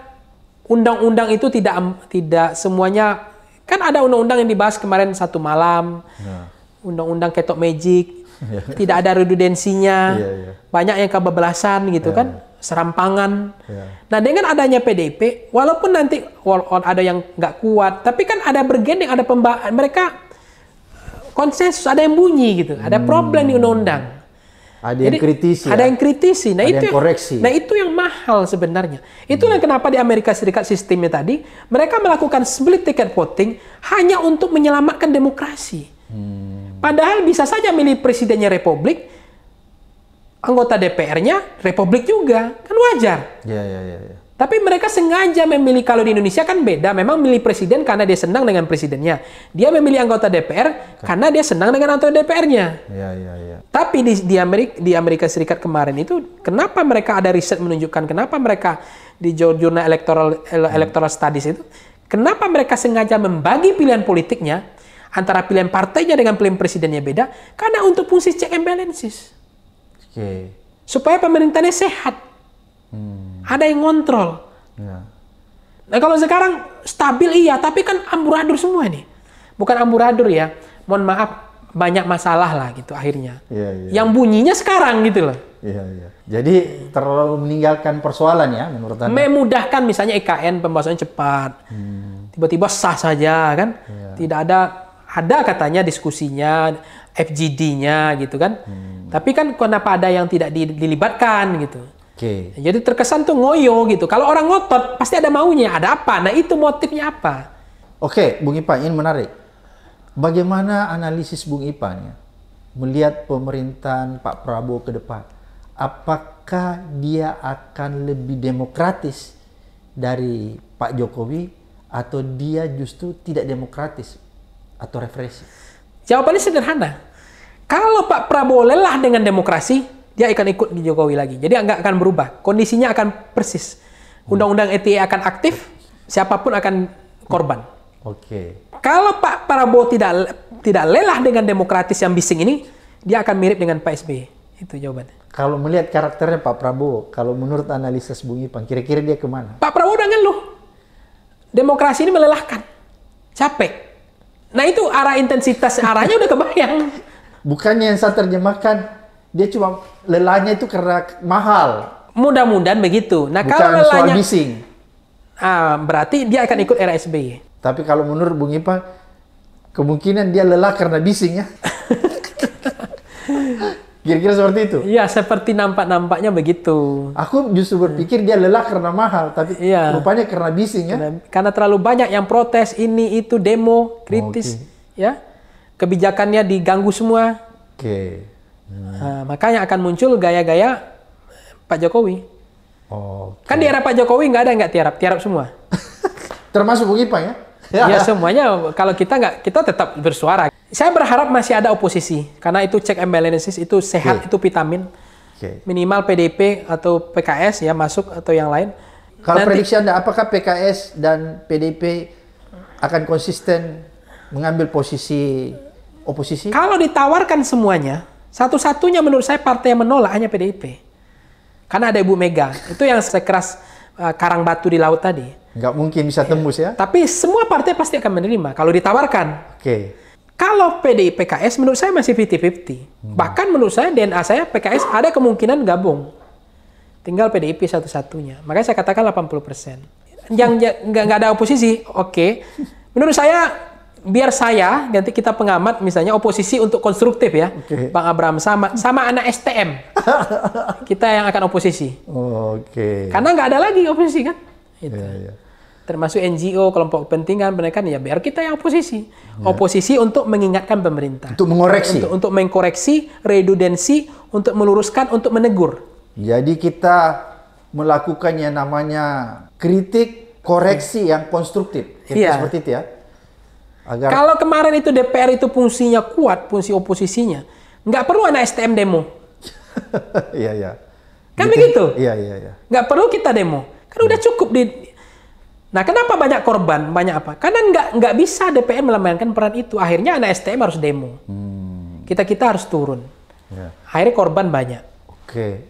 undang-undang itu tidak tidak semuanya kan ada undang-undang yang dibahas kemarin satu malam. Nah. Undang-undang ketok magic Iya. tidak ada redundensinya iya, iya. banyak yang kebebelasan gitu kan, serampangan. Nah dengan adanya PDP, walaupun nanti wall on ada yang nggak kuat, tapi kan ada bergening ada pembahasan, mereka konsensus, ada yang bunyi gitu, ada hmm. problem di undang-undang. Ada Jadi, yang kritisi. Ada ya? yang kritisi. Nah ada itu yang koreksi. Nah itu yang mahal sebenarnya. Itulah hmm. kenapa di Amerika Serikat sistemnya tadi mereka melakukan split ticket voting hanya untuk menyelamatkan demokrasi. Hmm. Padahal bisa saja milih presidennya republik, anggota DPR-nya republik juga, kan wajar. Ya ya ya, Ya. Tapi mereka sengaja memilih kalau di Indonesia kan beda, memang milih presiden karena dia senang dengan presidennya. Dia memilih anggota DPR karena dia senang dengan anggota DPR-nya. Ya ya ya. Tapi di, di Amerika di Amerika Serikat kemarin itu kenapa mereka ada riset menunjukkan kenapa mereka di jurnal electoral electoral studies itu kenapa mereka sengaja membagi pilihan politiknya antara pilihan partainya dengan pilihan presidennya beda karena untuk fungsi check and balances. Okay. Supaya pemerintahnya sehat. Hmm. Ada yang ngontrol. Yeah. Nah kalau sekarang stabil iya, tapi kan amburadur semua nih. Bukan amburadur ya, mohon maaf banyak masalah lah gitu akhirnya. Yeah, yeah. Yang bunyinya sekarang gitu loh. Iya, iya. Jadi terlalu meninggalkan persoalan ya menurut Anda? Memudahkan misalnya IKN e pembahasannya cepat. Hmm. Tiba-tiba hmm. sah saja kan. Iya. Tidak ada ada katanya diskusinya FGD-nya gitu kan. Hmm. Tapi kan kenapa ada yang tidak dilibatkan gitu. Okay. Jadi terkesan tuh ngoyo gitu. Kalau orang ngotot pasti ada maunya, ada apa? Nah itu motifnya apa? Oke, okay, Bung Ipan ini menarik. Bagaimana analisis Bung Ipan ya? melihat pemerintahan Pak Prabowo ke depan? Apakah dia akan lebih demokratis dari Pak Jokowi atau dia justru tidak demokratis atau referensi? Jawabannya sederhana. Kalau Pak Prabowo lelah dengan demokrasi, dia akan ikut di Jokowi lagi. Jadi nggak akan berubah. Kondisinya akan persis. Undang-undang ETE e akan aktif, siapapun akan korban. Oke. Okay. Kalau Pak Prabowo tidak tidak lelah dengan demokratis yang bising ini, dia akan mirip dengan Pak SBY. E. Itu jawabannya. Kalau melihat karakternya Pak Prabowo, kalau menurut analisis Bung Ipang, kira-kira dia kemana? Pak Prabowo udah ngeluh. Demokrasi ini melelahkan. Capek. Nah itu arah intensitas arahnya udah kebayang. Bukannya yang saya terjemahkan, dia cuma lelahnya itu karena mahal. Mudah-mudahan begitu. Nah Bukan kalau lelahnya bising. Ah, berarti dia akan ikut era SBY. Tapi kalau menurut Bung Ipa, kemungkinan dia lelah karena bising ya. Kira-kira seperti itu? Iya, seperti nampak-nampaknya begitu. Aku justru berpikir dia lelah karena mahal, tapi iya. rupanya karena bising ya. Karena, karena terlalu banyak yang protes ini itu demo kritis, okay. ya kebijakannya diganggu semua. Oke. Okay. Nah. Nah, makanya akan muncul gaya-gaya Pak Jokowi. Oh. Okay. Kan di era Pak Jokowi nggak ada nggak tiarap, tiarap semua. Termasuk Bukit Pak ya? Iya semuanya kalau kita nggak kita tetap bersuara saya berharap masih ada oposisi karena itu check and balances itu sehat okay. itu vitamin. Okay. Minimal PDP atau PKS ya masuk atau yang lain. Kalau Nanti, prediksi Anda apakah PKS dan PDP akan konsisten mengambil posisi oposisi? Kalau ditawarkan semuanya, satu-satunya menurut saya partai yang menolak hanya PDIP. Karena ada Ibu Mega. Itu yang sekeras uh, karang batu di laut tadi. Nggak mungkin bisa tembus ya. Tapi semua partai pasti akan menerima kalau ditawarkan. Oke. Okay. Kalau PDI PKS menurut saya masih 50-50. Hmm. Bahkan menurut saya DNA saya PKS ada kemungkinan gabung. Tinggal PDIP satu-satunya. Makanya saya katakan 80%. Yang nggak ada oposisi, oke. Okay. Menurut saya biar saya nanti kita pengamat misalnya oposisi untuk konstruktif ya okay. bang Abraham sama sama anak STM kita yang akan oposisi oh, oke okay. karena nggak ada lagi oposisi kan gitu. Iya, yeah, yeah termasuk NGO, kelompok kepentingan, mereka ya biar kita yang oposisi. Ya. Oposisi untuk mengingatkan pemerintah. Untuk mengoreksi. Untuk, untuk mengkoreksi, redundansi, untuk meluruskan, untuk menegur. Jadi kita melakukan yang namanya kritik, koreksi ya. yang konstruktif. Iya seperti itu ya. Agar... Kalau kemarin itu DPR itu fungsinya kuat, fungsi oposisinya, nggak perlu anak STM demo. Iya, iya. kan gitu. Ya? begitu? Iya, iya, iya. Nggak perlu kita demo. Kan ya. udah cukup di Nah, kenapa banyak korban, banyak apa? Karena nggak nggak bisa DPR melamankan peran itu. Akhirnya anak STM harus demo. Hmm. Kita kita harus turun. Yeah. Akhirnya korban banyak. Oke,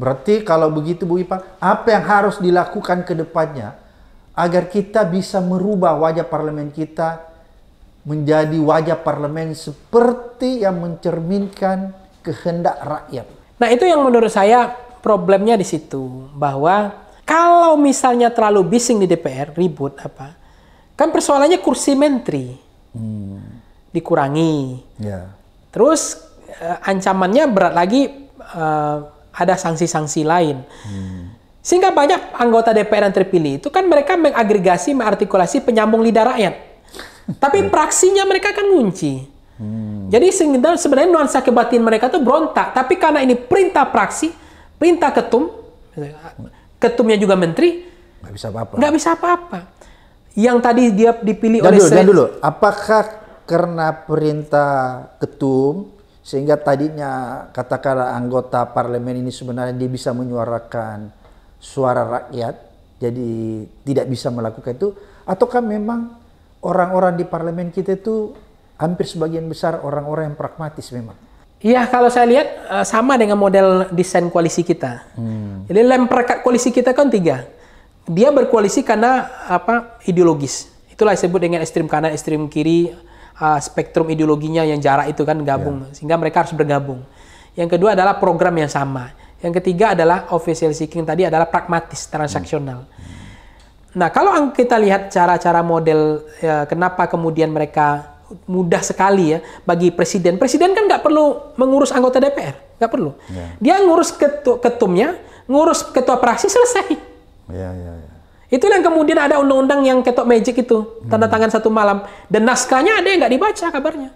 berarti kalau begitu Bu Ipa, apa yang harus dilakukan ke depannya agar kita bisa merubah wajah parlemen kita menjadi wajah parlemen seperti yang mencerminkan kehendak rakyat. Nah, itu yang menurut saya problemnya di situ bahwa kalau misalnya terlalu bising di DPR, ribut apa? Kan persoalannya kursi menteri hmm. dikurangi. Yeah. Terus eh, ancamannya berat lagi eh, ada sanksi-sanksi lain. Hmm. Sehingga banyak anggota DPR yang terpilih itu kan mereka mengagregasi, mengartikulasi penyambung lidah rakyat. Tapi ya. praksinya mereka kan ngunci. Hmm. Jadi sebenarnya nuansa kebatin mereka tuh berontak. Tapi karena ini perintah praksi, perintah ketum, ketumnya juga menteri, nggak bisa apa-apa. Nggak bisa apa-apa. Yang tadi dia dipilih dan oleh dulu, dan dulu, apakah karena perintah ketum sehingga tadinya katakanlah anggota parlemen ini sebenarnya dia bisa menyuarakan suara rakyat, jadi tidak bisa melakukan itu, ataukah memang orang-orang di parlemen kita itu hampir sebagian besar orang-orang yang pragmatis memang? Iya, kalau saya lihat eh, sama dengan model desain koalisi kita. Hmm. Jadi lem perekat koalisi kita kan tiga. Dia berkoalisi karena apa ideologis. Itulah disebut dengan ekstrem kanan, ekstrem kiri, uh, spektrum ideologinya yang jarak itu kan gabung. Yeah. Sehingga mereka harus bergabung. Yang kedua adalah program yang sama. Yang ketiga adalah official seeking tadi adalah pragmatis, transaksional. Hmm. Nah, kalau kita lihat cara-cara model ya, kenapa kemudian mereka mudah sekali ya bagi presiden. Presiden kan nggak perlu mengurus anggota DPR, nggak perlu. Yeah. Dia ngurus ketu ketumnya, ngurus ketua praksi selesai. Yeah, yeah, yeah. Itu yang kemudian ada undang-undang yang ketok magic itu tanda tangan satu malam dan naskahnya ada yang nggak dibaca kabarnya.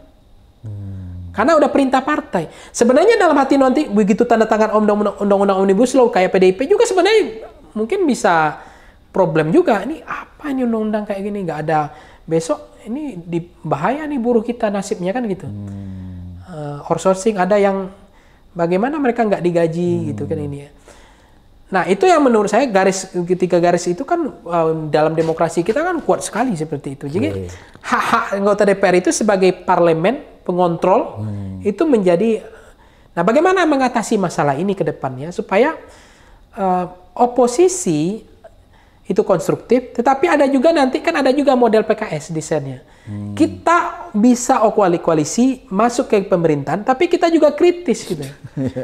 Hmm. Karena udah perintah partai. Sebenarnya dalam hati nanti begitu tanda tangan undang-undang omnibus law kayak PDIP juga sebenarnya mungkin bisa problem juga. Ini apa ini undang-undang kayak gini nggak ada besok ini di, bahaya nih buruh kita nasibnya kan gitu. Hmm. Uh, outsourcing ada yang bagaimana mereka nggak digaji hmm. gitu kan ini ya. Nah itu yang menurut saya garis ketika garis itu kan um, dalam demokrasi kita kan kuat sekali seperti itu. Jadi iya, iya. hak-hak anggota DPR itu sebagai parlemen pengontrol hmm. itu menjadi. Nah bagaimana mengatasi masalah ini ke depannya supaya uh, oposisi itu konstruktif. Tetapi ada juga nanti kan ada juga model PKS desainnya. Hmm. Kita bisa okwali oh, koalisi masuk ke pemerintahan, tapi kita juga kritis gitu.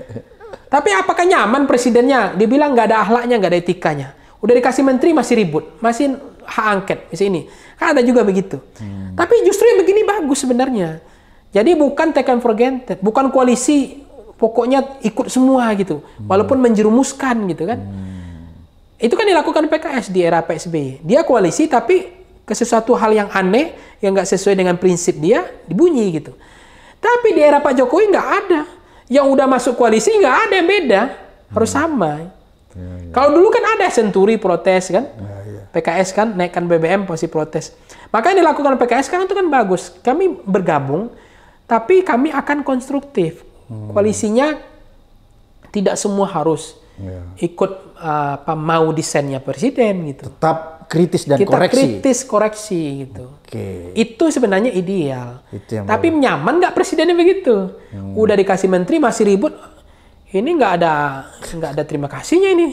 tapi apakah nyaman presidennya? Dibilang nggak ada ahlaknya, nggak ada etikanya. Udah dikasih menteri masih ribut, masih hak angket, di sini. Kan ada juga begitu. Hmm. Tapi justru yang begini bagus sebenarnya. Jadi bukan taken for granted, bukan koalisi pokoknya ikut semua gitu, hmm. walaupun menjerumuskan gitu kan. Hmm. Itu kan dilakukan PKS di era PSB. Dia koalisi tapi ke sesuatu hal yang aneh yang nggak sesuai dengan prinsip dia dibunyi gitu. Tapi di era Pak Jokowi nggak ada. Yang udah masuk koalisi nggak ada yang beda. Harus hmm. sama. Ya, ya. Kalau dulu kan ada senturi protes kan. Ya, ya. PKS kan naikkan BBM pasti protes. Maka yang dilakukan PKS kan itu kan bagus. Kami bergabung tapi kami akan konstruktif. Hmm. Koalisinya tidak semua harus yeah. ikut apa mau desainnya presiden gitu. Tetap kritis dan kita koreksi. kritis koreksi gitu. Okay. Itu sebenarnya ideal. Itu yang Tapi baru. nyaman nggak presidennya begitu? Hmm. Udah dikasih menteri masih ribut. Ini nggak ada nggak ada terima kasihnya ini.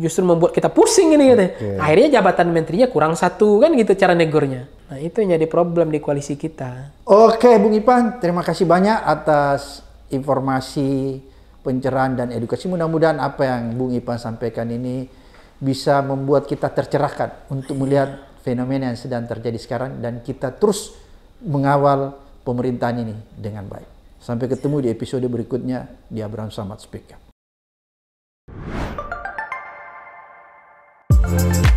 Justru membuat kita pusing ini gitu. Okay. Akhirnya jabatan menterinya kurang satu kan gitu cara negurnya. Nah itu yang jadi problem di koalisi kita. Oke Bung Ipan, terima kasih banyak atas informasi pencerahan dan edukasi. Mudah-mudahan apa yang Bung Ipan sampaikan ini bisa membuat kita tercerahkan untuk melihat fenomena yang sedang terjadi sekarang dan kita terus mengawal pemerintahan ini dengan baik. Sampai ketemu di episode berikutnya di Abraham Samad Speaker. thank you